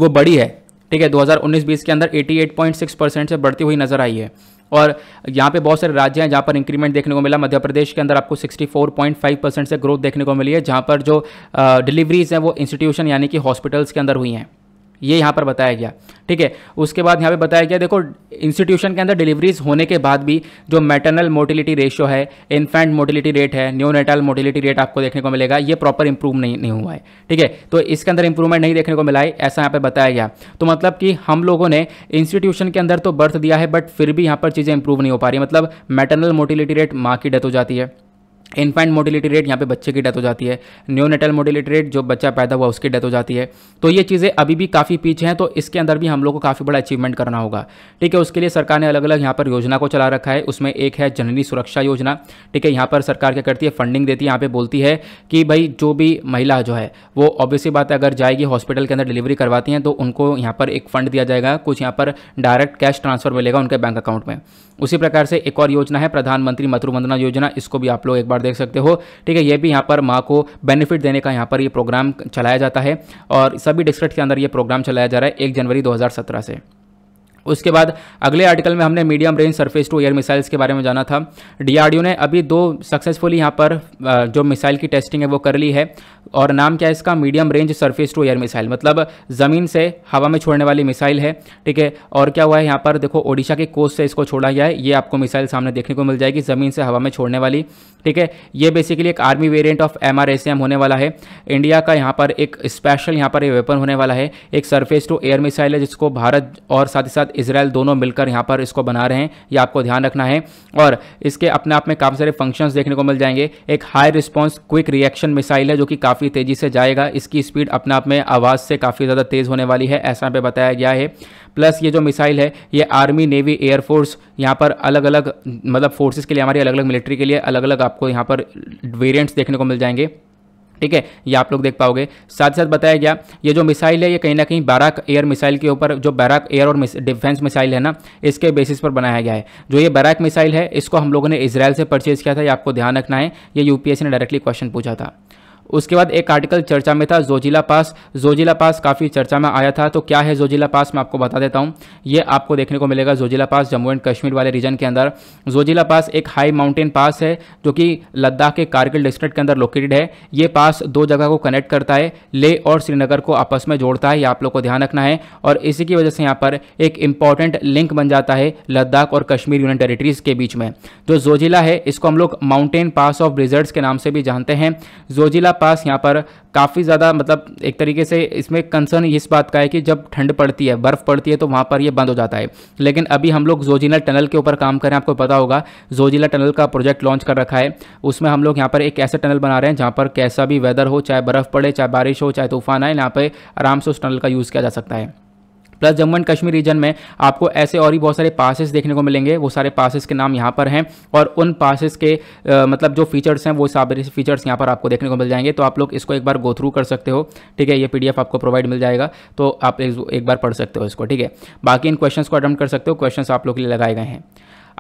वो बड़ी है ठीक है 2019-20 के अंदर 88.6 परसेंट से बढ़ती हुई नज़र आई है और यहाँ पे बहुत सारे राज्य हैं जहाँ पर इंक्रीमेंट देखने को मिला मध्य प्रदेश के अंदर आपको 64.5 परसेंट से ग्रोथ देखने को मिली है जहाँ पर जो डिलीवरीज हैं वो इंस्टीट्यूशन यानी कि हॉस्पिटल्स के अंदर हुई हैं ये यहाँ पर बताया गया ठीक है उसके बाद यहाँ पे बताया गया देखो इंस्टीट्यूशन के अंदर डिलीवरीज होने के बाद भी जो मैटरनल मोटिलिटी रेशियो है इन्फेंट मोटिलिटी रेट है न्यूनेटल मोटिलिटी रेट आपको देखने को मिलेगा ये प्रॉपर इंप्रूव नहीं नहीं हुआ है ठीक है तो इसके अंदर इंप्रूवमेंट नहीं देखने को मिला है ऐसा यहाँ पर बताया गया तो मतलब कि हम लोगों ने इंस्टीट्यूशन के अंदर तो बर्थ दिया है बट फिर भी यहाँ पर चीज़ें इंप्रूव नहीं हो पा रही मतलब मैटरनल मोटिलिटी रेट माँ की डेथ हो जाती है इन्फेंट मोटिलिटी रेट यहाँ पे बच्चे की डेथ हो जाती है न्यूनेटल मोटिलिटी रेट जो बच्चा पैदा हुआ उसकी डेथ हो जाती है तो ये चीज़ें अभी भी काफ़ी पीछे हैं तो इसके अंदर भी हम लोग को काफ़ी बड़ा अचीवमेंट करना होगा ठीक है उसके लिए सरकार ने अलग अलग यहाँ पर योजना को चला रखा है उसमें एक है जननी सुरक्षा योजना ठीक है यहाँ पर सरकार क्या करती है फंडिंग देती है यहाँ पर बोलती है कि भाई जो भी महिला जो है वो ऑब्वियसली बात है अगर जाएगी हॉस्पिटल के अंदर डिलीवरी करवाती हैं तो उनको यहाँ पर एक फंड दिया जाएगा कुछ यहाँ पर डायरेक्ट कैश ट्रांसफर मिलेगा उनके बैंक अकाउंट में उसी प्रकार से एक और योजना है प्रधानमंत्री मतृवंदना योजना इसको भी आप लोग एक बार देख सकते हो ठीक है ये भी यहाँ पर माँ को बेनिफिट देने का यहाँ पर ये प्रोग्राम चलाया जाता है और सभी डिस्ट्रिक्ट के अंदर ये प्रोग्राम चलाया जा रहा है एक जनवरी दो से उसके बाद अगले आर्टिकल में हमने medium range surface to air missiles के बारे में जाना था डीआरडीओ ने अभी दो सक्सेसफुली यहाँ पर जो मिसाइल की टेस्टिंग है वो कर ली है और नाम क्या है इसका medium range surface to air missile मतलब ज़मीन से हवा में छोड़ने वाली मिसाइल है ठीक है और क्या हुआ है यहाँ पर देखो ओडिशा के कोस्ट से इसको छोड़ा गया है ये आपको मिसाइल सामने देखने को मिल जाएगी ज़मीन से हवा में छोड़ने वाली ठीक है ये बेसिकली एक आर्मी वेरिएंट ऑफ एम होने वाला है इंडिया का यहाँ पर एक स्पेशल यहाँ पर ये वेपन होने वाला है एक सरफेस टू एयर मिसाइल है जिसको भारत और साथ ही साथ इसराइल दोनों मिलकर यहाँ पर इसको बना रहे हैं ये आपको ध्यान रखना है और इसके अपने आप में काफ़ी सारे फंक्शन देखने को मिल जाएंगे एक high response quick reaction missile है जो कि काफ़ी तेज़ी से जाएगा इसकी स्पीड अपने आप में आवाज़ से काफ़ी ज़्यादा तेज़ होने वाली है ऐसा पे बताया गया है प्लस ये जो मिसाइल है ये आर्मी नेवी एयरफोर्स यहाँ पर अलग अलग मतलब फोर्सेज के लिए हमारी अलग अलग मिलिट्री के लिए अलग अलग आपको यहाँ पर वेरियंट्स देखने को मिल जाएंगे ठीक है ये आप लोग देख पाओगे साथ साथ बताया गया ये जो मिसाइल है ये कहीं ना कहीं बैराक एयर मिसाइल के ऊपर जो बैराक एयर और डिफेंस मिसाइल है ना इसके बेसिस पर बनाया गया है जो ये बैराक मिसाइल है इसको हम लोगों ने इसराइल से परचेज किया था ये आपको ध्यान रखना है ये यूपीएससी ने डायरेक्टली क्वेश्चन पूछा था उसके बाद एक आर्टिकल चर्चा में था जोजिला पास जोजिला पास काफ़ी चर्चा में आया था तो क्या है जोजिला पास मैं आपको बता देता हूँ ये आपको देखने को मिलेगा जोजिला पास जम्मू एंड कश्मीर वाले रीजन के अंदर जोजिला पास एक हाई माउंटेन पास है जो कि लद्दाख के कारगिल डिस्ट्रिक्ट के अंदर लोकेटेड है ये पास दो जगह को कनेक्ट करता है ले और श्रीनगर को आपस में जोड़ता है ये आप लोग को ध्यान रखना है और इसी की वजह से यहाँ पर एक इंपॉर्टेंट लिंक बन जाता है लद्दाख और कश्मीर यूनियन टेरिटरीज के बीच में जो तो जोजिला है इसको हम लोग माउंटेन पास ऑफ रिजर्ट्स के नाम से भी जानते हैं जोजिला पास यहाँ पर काफ़ी ज़्यादा मतलब एक तरीके से इसमें कंसर्न इस बात का है कि जब ठंड पड़ती है बर्फ़ पड़ती है तो वहाँ पर ये बंद हो जाता है लेकिन अभी हम लोग जोजिला टनल के ऊपर काम कर रहे हैं आपको पता होगा जोजिला टनल का प्रोजेक्ट लॉन्च कर रखा है उसमें हम लोग यहाँ पर एक ऐसा टनल बना रहे हैं जहाँ पर कैसा भी वेदर हो चाहे बर्फ़ पड़े चाहे बारिश हो चाहे तूफान आए यहाँ पर आराम से उस टनल का यूज़ किया जा सकता है plus Jammu and Kashmir region में आपको ऐसे और भी बहुत सारे पासिस देखने को मिलेंगे वो सारे पासेस के नाम यहाँ पर हैं और उन पासिस के आ, मतलब जो फीचर्स हैं वो सारे फीचर्स यहाँ पर आपको देखने को मिल जाएंगे तो आप लोग इसको एक बार गो थ्रू कर सकते हो ठीक है ये पी आपको प्रोवाइड मिल जाएगा तो आप एक बार पढ़ सकते हो इसको ठीक है बाकी इन क्वेश्चन को अटैम्प्ट कर सकते हो क्वेश्चन आप लोग के लिए लगाए गए हैं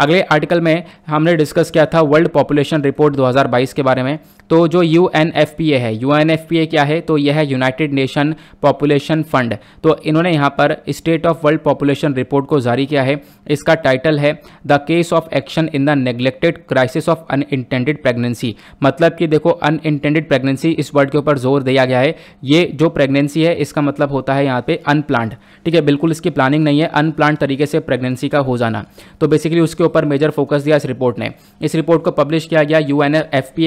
अगले आर्टिकल में हमने डिस्कस किया था वर्ल्ड पॉपुलेशन रिपोर्ट 2022 के बारे में तो जो U N F P A है U N F P A क्या है तो यह है यूनाइटेड नेशन पॉपुलेशन फंड तो इन्होंने यहाँ पर state of world population report को जारी किया है इसका टाइटल है the case of action in the neglected crisis of unintended pregnancy मतलब कि देखो अनइंटेंडेड प्रेगनेंसी इस वर्ड के ऊपर जोर दिया गया है ये जो प्रेगनेंसी है इसका मतलब होता है यहाँ पे अनप्लान्ड ठीक है बिल्कुल इसकी प्लानिंग नहीं है अनप्लान्ड तरीके से प्रेगनेंसी का हो जाना तो बेसिकली उसके ऊपर मेजर फोकस दिया इस रिपोर्ट ने इस रिपोर्ट को पब्लिश किया गया यू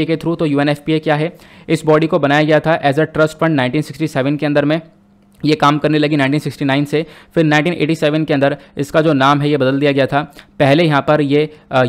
के थ्रू तो यू एन क्या है इस बॉडी को बनाया गया था एज अ ट्रस्ट फंड 1967 के अंदर में ये काम करने लगी 1969 से फिर 1987 के अंदर इसका जो नाम है ये बदल दिया गया था पहले यहाँ पर ये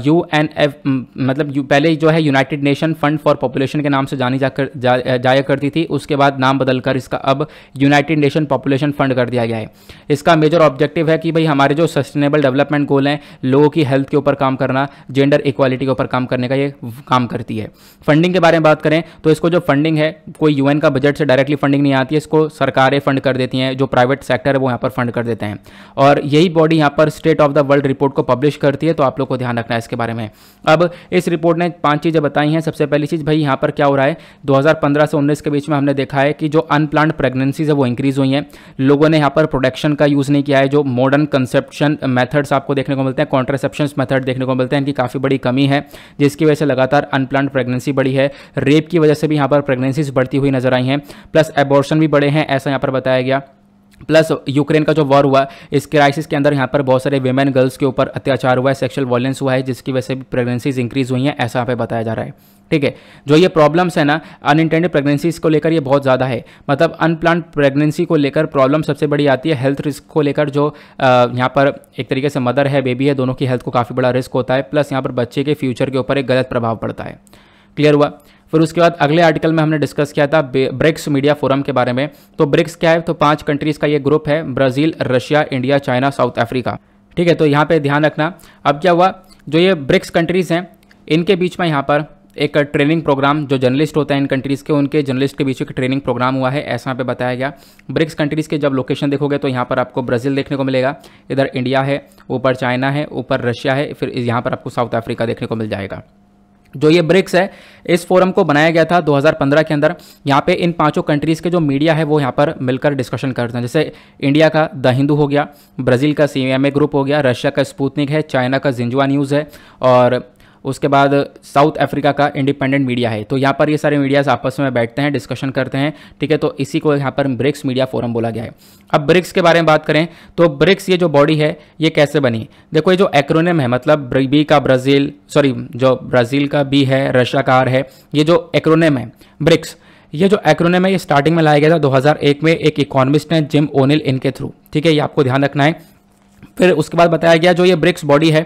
यू एन एफ मतलब यू, पहले जो है United Nation Fund for Population के नाम से जानी कर जा, जाया करती थी उसके बाद नाम बदलकर इसका अब यूनाइटेड नेशन पॉपुलेशन फंड कर दिया गया है इसका मेजर ऑब्जेक्टिव है कि भाई हमारे जो सस्टेनेबल डेवलपमेंट गोल हैं लोगों की हेल्थ के ऊपर काम करना जेंडर इक्वालिटी के ऊपर काम करने का ये काम करती है फंडिंग के बारे में बात करें तो इसको जो फंडिंग है कोई यू का बजट से डायरेक्टली फंडिंग नहीं आती है इसको सरकारें फंड कर देती हैं जो प्राइवेट सेक्टर है वो यहाँ पर फंड कर देते हैं और यही बॉडी यहाँ पर state of the world report को पब्लिश करती है तो आप लोग को ध्यान रखना है इसके बारे में अब इस रिपोर्ट ने पांच चीज़ें बताई हैं सबसे पहली चीज़ भाई यहाँ पर क्या हो रहा है दो से उन्नीस के बीच में हमने देखा है कि जो अनप्लान्ड प्रेगनेंसीज है वो इंक्रीज़ हुई हैं लोगों ने यहाँ पर प्रोडक्शन का यूज़ नहीं किया है जो मॉडर्न कंसेप्शन मेथड्स आपको देखने को मिलते हैं कॉन्ट्रसेप्शन मेथड देखने को मिलते हैं इनकी काफ़ी बड़ी कमी है जिसकी वजह से लगातार अनप्लान प्रेगनेंसी बढ़ी है रेप की वजह से भी यहाँ पर प्रेगनेंसीज बढ़ती हुई नजर आई हैं प्लस एबॉर्शन भी बढ़े हैं ऐसा यहाँ पर बताया गया प्लस यूक्रेन का जो वॉर हुआ इस क्राइसिस के अंदर यहाँ पर बहुत सारे वेमेन गर्ल्स के ऊपर अत्याचार हुआ है सेक्सुअल वॉयलेंस हुआ है जिसकी वजह से प्रेगनेंसीज इंक्रीज हुई हैं ऐसा यहाँ पे बताया जा रहा है ठीक है जो ये प्रॉब्लम्स है ना अनइंटेंडेड प्रेगनेंसीज को लेकर ये बहुत ज़्यादा है मतलब अनप्लान प्रेगनेंसी को लेकर प्रॉब्लम सबसे बड़ी आती है हेल्थ रिस्क को लेकर जो यहाँ पर एक तरीके से मदर है बेबी है दोनों की हेल्थ को काफ़ी बड़ा रिस्क होता है प्लस यहाँ पर बच्चे के फ्यूचर के ऊपर एक गलत प्रभाव पड़ता है क्लियर हुआ फिर उसके बाद अगले आर्टिकल में हमने डिस्कस किया था ब्रिक्स मीडिया फोरम के बारे में तो ब्रिक्स क्या है तो पांच कंट्रीज़ का ये ग्रुप है Brazil Russia India China South Africa ठीक है तो यहाँ पे ध्यान रखना अब क्या हुआ जो ये ब्रिक्स कंट्रीज़ हैं इनके बीच में यहाँ पर एक ट्रेनिंग प्रोग्राम जो जर्नलिस्ट होता है इन कंट्रीज़ के उनके जर्नलिस्ट के बीच एक ट्रेनिंग प्रोग्राम हुआ है ऐसा यहाँ पे बताया गया ब्रिक्स कंट्रीज़ के जब लोकेशन देखोगे तो यहाँ पर आपको ब्राज़ील देखने को मिलेगा इधर इंडिया है ऊपर चाइना है ऊपर रशिया है फिर यहाँ पर आपको साउथ अफ्रीका देखने को मिल जाएगा जो ये ब्रिक्स है इस फोरम को बनाया गया था 2015 के अंदर यहाँ पे इन पांचों कंट्रीज़ के जो मीडिया है वो यहाँ पर मिलकर डिस्कशन करते हैं जैसे इंडिया का द हिंदू हो गया ब्राज़ील का सी ग्रुप हो गया रशिया का स्पूतनिक है चाइना का जिंजुआ न्यूज़ है और उसके बाद साउथ अफ्रीका का इंडिपेंडेंट मीडिया है तो यहाँ पर ये सारे मीडियाज आपस में बैठते हैं डिस्कशन करते हैं ठीक है तो इसी को यहाँ पर ब्रिक्स मीडिया फोरम बोला गया है अब ब्रिक्स के बारे में बात करें तो ब्रिक्स ये जो बॉडी है ये कैसे बनी देखो ये जो एक्रोनिम है मतलब बी का ब्राज़ील सॉरी जो ब्राज़ील का बी है रशिया का आर है ये जो एक्रोनिम है ब्रिक्स ये जो एक्रोनिम है ये स्टार्टिंग में लाया गया था 2001 में एक इकोनॉमिस्ट ने जिम ओनिल इनके थ्रू ठीक है ये आपको ध्यान रखना है फिर उसके बाद बताया गया जो ये ब्रिक्स बॉडी है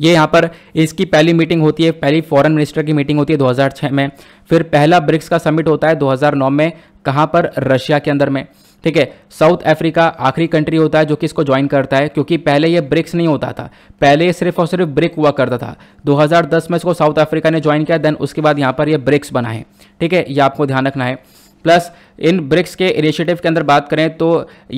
ये यहाँ पर इसकी पहली मीटिंग होती है पहली फॉरेन मिनिस्टर की मीटिंग होती है 2006 में फिर पहला ब्रिक्स का समिट होता है 2009 में कहाँ पर रशिया के अंदर में ठीक है साउथ अफ्रीका आखिरी कंट्री होता है जो कि इसको ज्वाइन करता है क्योंकि पहले ये ब्रिक्स नहीं होता था पहले ये सिर्फ और सिर्फ ब्रिक हुआ करता था 2010 में इसको साउथ अफ्रीका ने ज्वाइन किया देन उसके बाद यहाँ पर ये ब्रिक्स बना है ठीक है ये आपको ध्यान रखना है प्लस इन ब्रिक्स के इनिशिएटिव के अंदर बात करें तो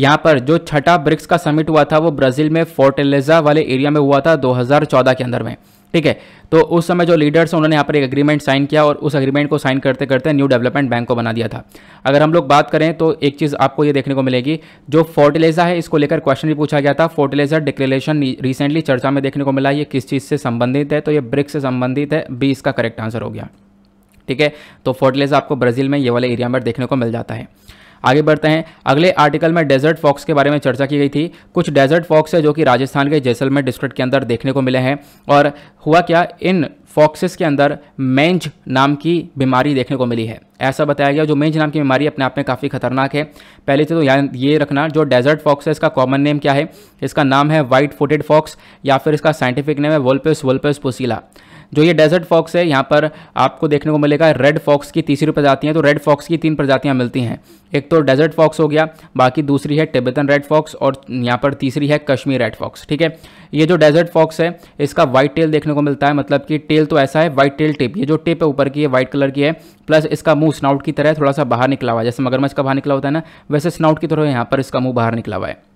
यहाँ पर जो छठा ब्रिक्स का समिट हुआ था वो ब्राज़ील में फोर्टेलेजा वाले एरिया में हुआ था 2014 के अंदर में ठीक है तो उस समय जो लीडर्स हैं उन्होंने यहाँ पर एक अग्रीमेंट साइन किया और उस अग्रीमेंट को साइन करते करते न्यू डेवलपमेंट बैंक को बना दिया था अगर हम लोग बात करें तो एक चीज़ आपको ये देखने को मिलेगी जो फोर्टिलाइजा है इसको लेकर क्वेश्चन भी पूछा गया था फोर्टिलाइजर डिक्लेरेशन रिसेंटली चर्चा में देखने को मिला ये किस चीज़ से संबंधित है तो ये ब्रिक्स से संबंधित है बी इसका करेक्ट आंसर हो गया ठीक है तो फोर्टिलेज आपको ब्राजील में ये वाले एरिया में देखने को मिल जाता है आगे बढ़ते हैं अगले आर्टिकल में डेजर्ट फॉक्स के बारे में चर्चा की गई थी कुछ डेजर्ट फॉक्स है जो कि राजस्थान के जैसलमेर डिस्ट्रिक्ट के अंदर देखने को मिले हैं और हुआ क्या इन फॉक्सेस के अंदर मेंज नाम की बीमारी देखने को मिली है ऐसा बताया गया जो मेंज नाम की बीमारी अपने आप में काफ़ी खतरनाक है पहले से तो ये रखना जो डेजर्ट फॉक्स है इसका कॉमन नेम क्या है इसका नाम है वाइट फुटेड फॉक्स या फिर इसका साइंटिफिक नेम है वोल्पेस वोल्पेस पुसीला जो ये डेजर्ट फॉक्स है यहाँ पर आपको देखने को मिलेगा रेड फॉक्स की तीसरी प्रजातियाँ तो रेड फॉक्स की तीन प्रजातियाँ मिलती हैं एक तो डेजर्ट फॉक्स हो गया बाकी दूसरी है टिबेतन रेड फॉक्स और यहाँ पर तीसरी है कश्मीर रेड फॉक्स ठीक है ये जो डेजर्ट फॉक्स है इसका वाइट टेल देखने को मिलता है मतलब कि टेल तो ऐसा है वाइट टेल टिप ये जो टिप है ऊपर की है वाइट कलर की है प्लस इसका मुंह स्नाउट की तरह थोड़ा सा बाहर निकला हुआ है जैसे मगरमच्छ का बाहर निकला होता है ना वैसे स्नाउट की तरह यहाँ पर इसका मुंह बाहर निकला हुआ है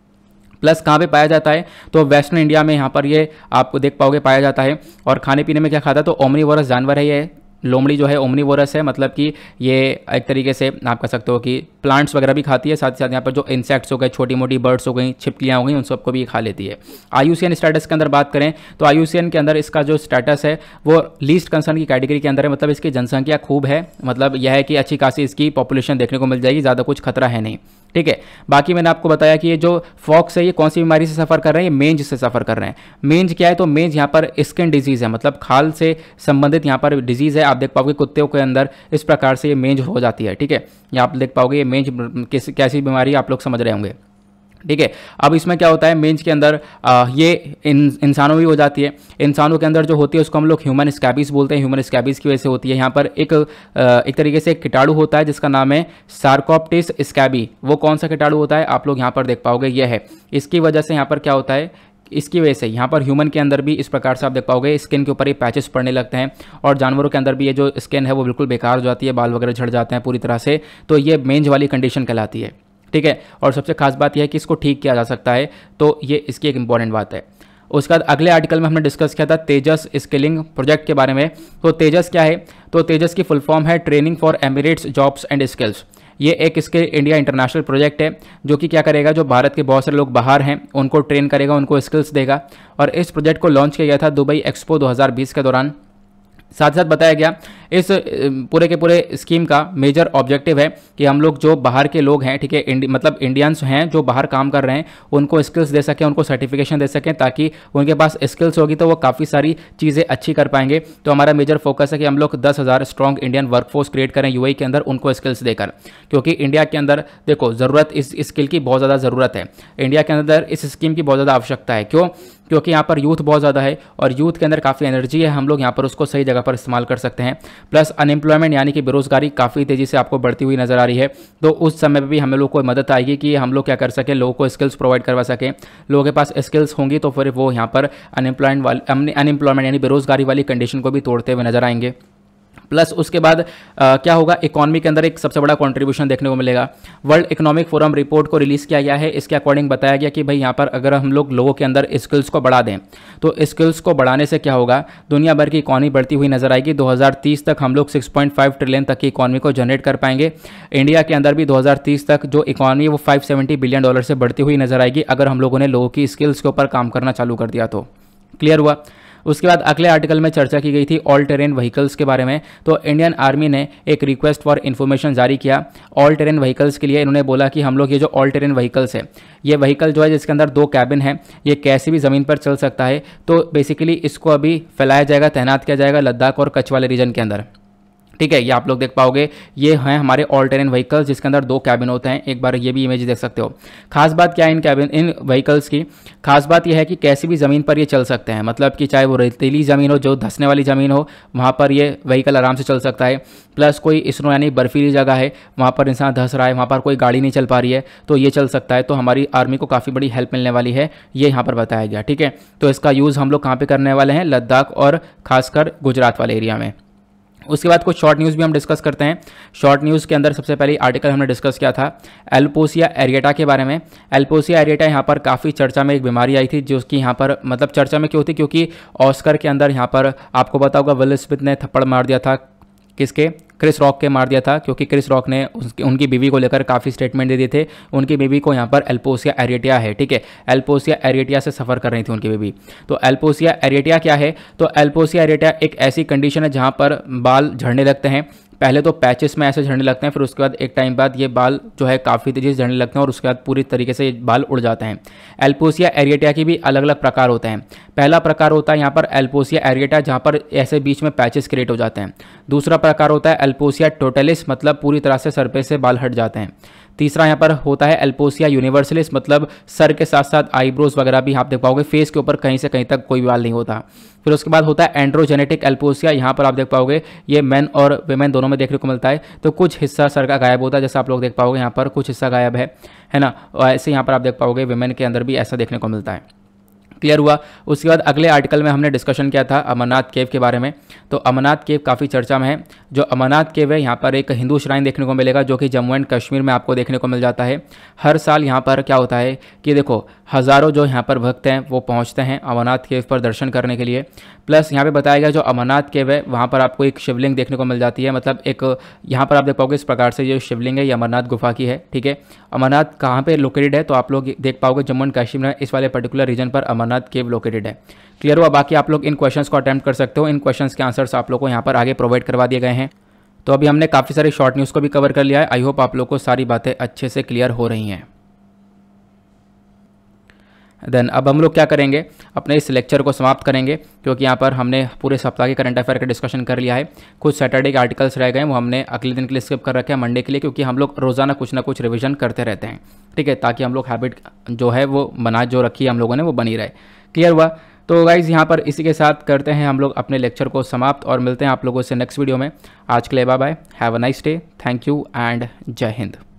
प्लस कहाँ पे पाया जाता है तो वेस्टर्न इंडिया में यहाँ पर ये आपको देख पाओगे पाया जाता है और खाने पीने में क्या खाता है तो ओमनी जानवर है ये लोमड़ी जो है ओमनी है मतलब कि ये एक तरीके से आप कह सकते हो कि प्लांट्स वगैरह भी खाती है साथ ही साथ यहाँ पर जो इंसेक्ट्स हो गए छोटी मोटी बर्ड्स हो गई छिपकलियाँ हो गई उन सबको भी खा लेती है आयुसियन स्टेटस के अंदर बात करें तो आयुसियन के अंदर इसका जो स्टेटस है वो लीस्ट कंसर्न की कैटेगरी के अंदर है मतलब इसकी जनसंख्या खूब है मतलब यह है कि अच्छी खासी इसकी पॉपुलेशन देखने को मिल जाएगी ज़्यादा कुछ खतरा है नहीं ठीक है बाकी मैंने आपको बताया कि ये जो फॉक्स है ये कौन सी बीमारी से सफ़र कर रहे हैं ये मेंज से सफ़र कर रहे हैं मेंज क्या है तो मेंज यहाँ पर स्किन डिजीज़ है मतलब खाल से संबंधित यहाँ पर डिजीज़ है आप देख पाओगे कुत्ते के अंदर इस प्रकार से ये मेंज हो जाती है ठीक है यहाँ आप देख पाओगे ये मेंज कैसी बीमारी आप लोग समझ रहे होंगे ठीक है अब इसमें क्या होता है मेंस के अंदर आ, ये इन इंसानों में हो जाती है इंसानों के अंदर जो होती है उसको हम लोग ह्यूमन स्कैबिस बोलते हैं ह्यूमन स्कैबिस की वजह से होती है यहाँ पर एक एक तरीके से कीटाणु होता है जिसका नाम है सार्कोप्टिस स्कैबी वो कौन सा कीटाणु होता है आप लोग यहाँ पर देख पाओगे यह है इसकी वजह से यहाँ पर क्या होता है इसकी वजह से यहाँ पर ह्यूमन के अंदर भी इस प्रकार से आप देख पाओगे स्किन के ऊपर ये पैचेस पड़ने लगते हैं और जानवरों के अंदर भी ये जो स्किन है वो बिल्कुल बेकार हो जाती है बाल वगैरह झड़ जाते हैं पूरी तरह से तो ये मेंज वाली कंडीशन कहलाती है ठीक है और सबसे खास बात यह है कि इसको ठीक किया जा सकता है तो ये इसकी एक इंपॉर्टेंट बात है उसके बाद अगले आर्टिकल में हमने डिस्कस किया था तेजस स्किलिंग प्रोजेक्ट के बारे में तो तेजस क्या है तो तेजस की फुल फॉर्म है training for Emirates jobs and skills ये एक इसके इंडिया इंटरनेशनल प्रोजेक्ट है जो कि क्या करेगा जो भारत के बहुत सारे लोग बाहर हैं उनको ट्रेन करेगा उनको स्किल्स देगा और इस प्रोजेक्ट को लॉन्च किया गया था दुबई एक्सपो 2020 के दौरान साथ साथ बताया गया इस पूरे के पूरे स्कीम का मेजर ऑब्जेक्टिव है कि हम लोग जो बाहर के लोग हैं ठीक है इंडि, मतलब इंडियंस हैं जो बाहर काम कर रहे हैं उनको स्किल्स दे सकें उनको सर्टिफिकेशन दे सकें ताकि उनके पास स्किल्स होगी तो वो काफ़ी सारी चीज़ें अच्छी कर पाएंगे तो हमारा मेजर फोकस है कि हम लोग दस हज़ार स्ट्रॉन्ग इंडियन वर्कफोर्स क्रिएट करें यू e के अंदर उनको स्किल्स देकर क्योंकि इंडिया के अंदर देखो ज़रूरत इस स्किल की बहुत ज़्यादा ज़रूरत है इंडिया के अंदर इस स्कीम की बहुत ज़्यादा आवश्यकता है क्यों क्योंकि यहाँ पर यूथ बहुत ज़्यादा है और यूथ के अंदर काफ़ी एनर्जी है हम लोग यहाँ पर उसको सही जगह पर इस्तेमाल कर सकते हैं प्लस अनएम्प्लॉयमेंट यानी कि बेरोजगारी काफ़ी तेज़ी से आपको बढ़ती हुई नज़र आ रही है तो उस समय पर भी हम लोग को मदद आएगी कि हम लोग क्या कर सकें लोगों को स्किल्स प्रोवाइड करवा सकें लोगों के पास स्किल्स होंगी तो फिर वो यहाँ पर अनएम्प्लॉयमेंट वाली अनएम्प्लॉयमेंट यानी बेरोजगारी वाली कंडीशन को भी तोड़ते हुए नजर आएंगे प्लस उसके बाद आ, क्या होगा इकोनॉमी के अंदर एक सबसे बड़ा कंट्रीब्यूशन देखने को मिलेगा वर्ल्ड इकोनॉमिक फोरम रिपोर्ट को रिलीज़ किया गया है इसके अकॉर्डिंग बताया गया कि भाई यहाँ पर अगर हम लोग लोगों के अंदर स्किल्स को बढ़ा दें तो स्किल्स को बढ़ाने से क्या होगा दुनिया भर की इकॉनमी बढ़ती हुई नजर आएगी दो तक हम लोग सिक्स ट्रिलियन तक की इकॉनमी को जनरेट कर पाएंगे इंडिया के अंदर भी दो तक जो इकॉनमी वो फाइव बिलियन डॉलर से बढ़ती हुई नजर आएगी अगर हम लोगों ने लोगों की स्किल्स के ऊपर काम करना चालू कर दिया तो क्लियर हुआ उसके बाद अगले आर्टिकल में चर्चा की गई थी ऑल टेरेन व्हीकल्स के बारे में तो इंडियन आर्मी ने एक रिक्वेस्ट फॉर इन्फॉर्मेशन जारी किया ऑल टेरेन व्हीकल्स के लिए इन्होंने बोला कि हम लोग ये जो ऑल टेरेन व्हीकल्स है ये व्हीकल जो है जिसके अंदर दो कैबिन है ये कैसे भी ज़मीन पर चल सकता है तो बेसिकली इसको अभी फैलाया जाएगा तैनात किया जाएगा लद्दाख और कच्छ वाले रीजन के अंदर ठीक है ये आप लोग देख पाओगे ये हैं हमारे ऑल टेरेन व्हीकल्स जिसके अंदर दो कैबिन होते हैं एक बार ये भी इमेज देख सकते हो खास बात क्या है इन कैबिन इन व्हीकल्स की खास बात यह है कि कैसी भी ज़मीन पर ये चल सकते हैं मतलब कि चाहे वो रेतीली ज़मीन हो जो धंसने वाली ज़मीन हो वहाँ पर ये व्हीकल आराम से चल सकता है प्लस कोई इसरो यानी बर्फीली जगह है वहाँ पर इंसान धंस रहा है वहाँ पर कोई गाड़ी नहीं चल पा रही है तो ये चल सकता है तो हमारी आर्मी को काफ़ी बड़ी हेल्प मिलने वाली है ये यहाँ पर बताया गया ठीक है तो इसका यूज़ हम लोग कहाँ पर करने वाले हैं लद्दाख और खासकर गुजरात वाले एरिया में उसके बाद कुछ शॉर्ट न्यूज़ भी हम डिस्कस करते हैं शॉर्ट न्यूज़ के अंदर सबसे पहले आर्टिकल हमने डिस्कस किया था एल्पोसिया एरिएटा के बारे में एल्पोसिया एरिएटा यहाँ पर काफ़ी चर्चा में एक बीमारी आई थी जो कि यहाँ पर मतलब चर्चा में क्यों थी क्योंकि ऑस्कर के अंदर यहाँ पर आपको पता होगा विल स्मिथ ने थप्पड़ मार दिया था किसके क्रिस रॉक के मार दिया था क्योंकि क्रिस रॉक ने उसकी उनकी बीवी को लेकर काफ़ी स्टेटमेंट दे दिए थे उनकी बीवी को यहाँ पर एल्पोसिया एरियटिया है ठीक है एल्पोसिया एरियटिया से सफ़र कर रही थी उनकी बीवी तो एल्पोसिया एरियटिया क्या है तो एल्पोसिया एरियटिया एक ऐसी कंडीशन है जहाँ पर बाल झड़ने लगते हैं पहले तो पैचेस में ऐसे झड़ने लगते हैं फिर उसके बाद एक टाइम बाद ये बाल जो है काफ़ी तेज़ी से झड़ने लगते हैं और उसके बाद पूरी तरीके से बाल उड़ जाते हैं एल्पोसिया एरिएटिया के भी अलग अलग प्रकार होते हैं पहला प्रकार होता है यहाँ पर एल्पोसिया एरिएटा जहाँ पर ऐसे बीच में पैचेस क्रिएट हो जाते हैं दूसरा प्रकार होता है एल्पोसिया टोटलिस मतलब पूरी तरह से सरपे से बाल हट जाते हैं तीसरा यहाँ पर होता है एल्पोसिया यूनिवर्सलिस मतलब सर के साथ साथ आईब्रोज वगैरह भी आप देख पाओगे फेस के ऊपर कहीं से कहीं तक कोई बाल नहीं होता फिर उसके बाद होता है एंड्रोजेनेटिक एल्पोसिया यहाँ पर आप देख पाओगे ये मैन और वेमेन दोनों में देखने को मिलता है तो कुछ हिस्सा सर का गायब होता है जैसा आप लोग देख पाओगे यहाँ पर कुछ हिस्सा गायब है है ना ऐसे यहाँ पर आप देख पाओगे वेमेन के अंदर भी ऐसा देखने को मिलता है क्लियर हुआ उसके बाद अगले आर्टिकल में हमने डिस्कशन किया था अमरनाथ केव के बारे में तो अमरनाथ केव काफ़ी चर्चा में है जो अमरनाथ केव है यहाँ पर एक हिंदू श्राइन देखने को मिलेगा जो कि जम्मू एंड कश्मीर में आपको देखने को मिल जाता है हर साल यहाँ पर क्या होता है कि देखो हज़ारों जो यहाँ पर भक्त हैं वो पहुँचते हैं अमरनाथ केव पर दर्शन करने के लिए प्लस यहाँ पर बताया गया जो अमरनाथ केव है वहाँ पर आपको एक शिवलिंग देखने को मिल जाती है मतलब एक यहाँ पर आप देख पाओगे इस प्रकार से जो शिवलिंग है ये अमरनाथ गुफा की है ठीक है अमरनाथ कहाँ पर लोकेटेड है तो आप लोग देख पाओगे जम्मू एंड कश्मीर में इस वाले पर्टिकुलर रीजन पर अमरनाथ अनंत केव लोकेटेड है क्लियर हुआ बाकी आप लोग इन क्वेश्चंस को अटैम्प्ट कर सकते हो इन क्वेश्चंस के आंसर्स आप लोग को यहाँ पर आगे प्रोवाइड करवा दिए गए हैं तो अभी हमने काफ़ी सारे शॉर्ट न्यूज़ को भी कवर कर लिया है आई होप आप लोग को सारी बातें अच्छे से क्लियर हो रही हैं देन अब हम लोग क्या करेंगे अपने इस लेक्चर को समाप्त करेंगे क्योंकि यहाँ पर हमने पूरे सप्ताह के करंट अफेयर का डिस्कशन कर लिया है कुछ सैटरडे के आर्टिकल्स रह गए वो हमने अगले दिन के लिए स्किप कर रखे हैं मंडे के लिए क्योंकि हम लोग रोज़ाना कुछ ना कुछ रिविजन करते रहते हैं ठीक है ताकि हम लोग हैबिट जो है वो बना जो रखी है हम लोगों ने वो बनी रहे क्लियर हुआ तो गाइज़ यहाँ पर इसी के साथ करते हैं हम लोग अपने लेक्चर को समाप्त और मिलते हैं आप लोगों से नेक्स्ट वीडियो में आज के लिए bye bye have a nice day thank you and Jai Hind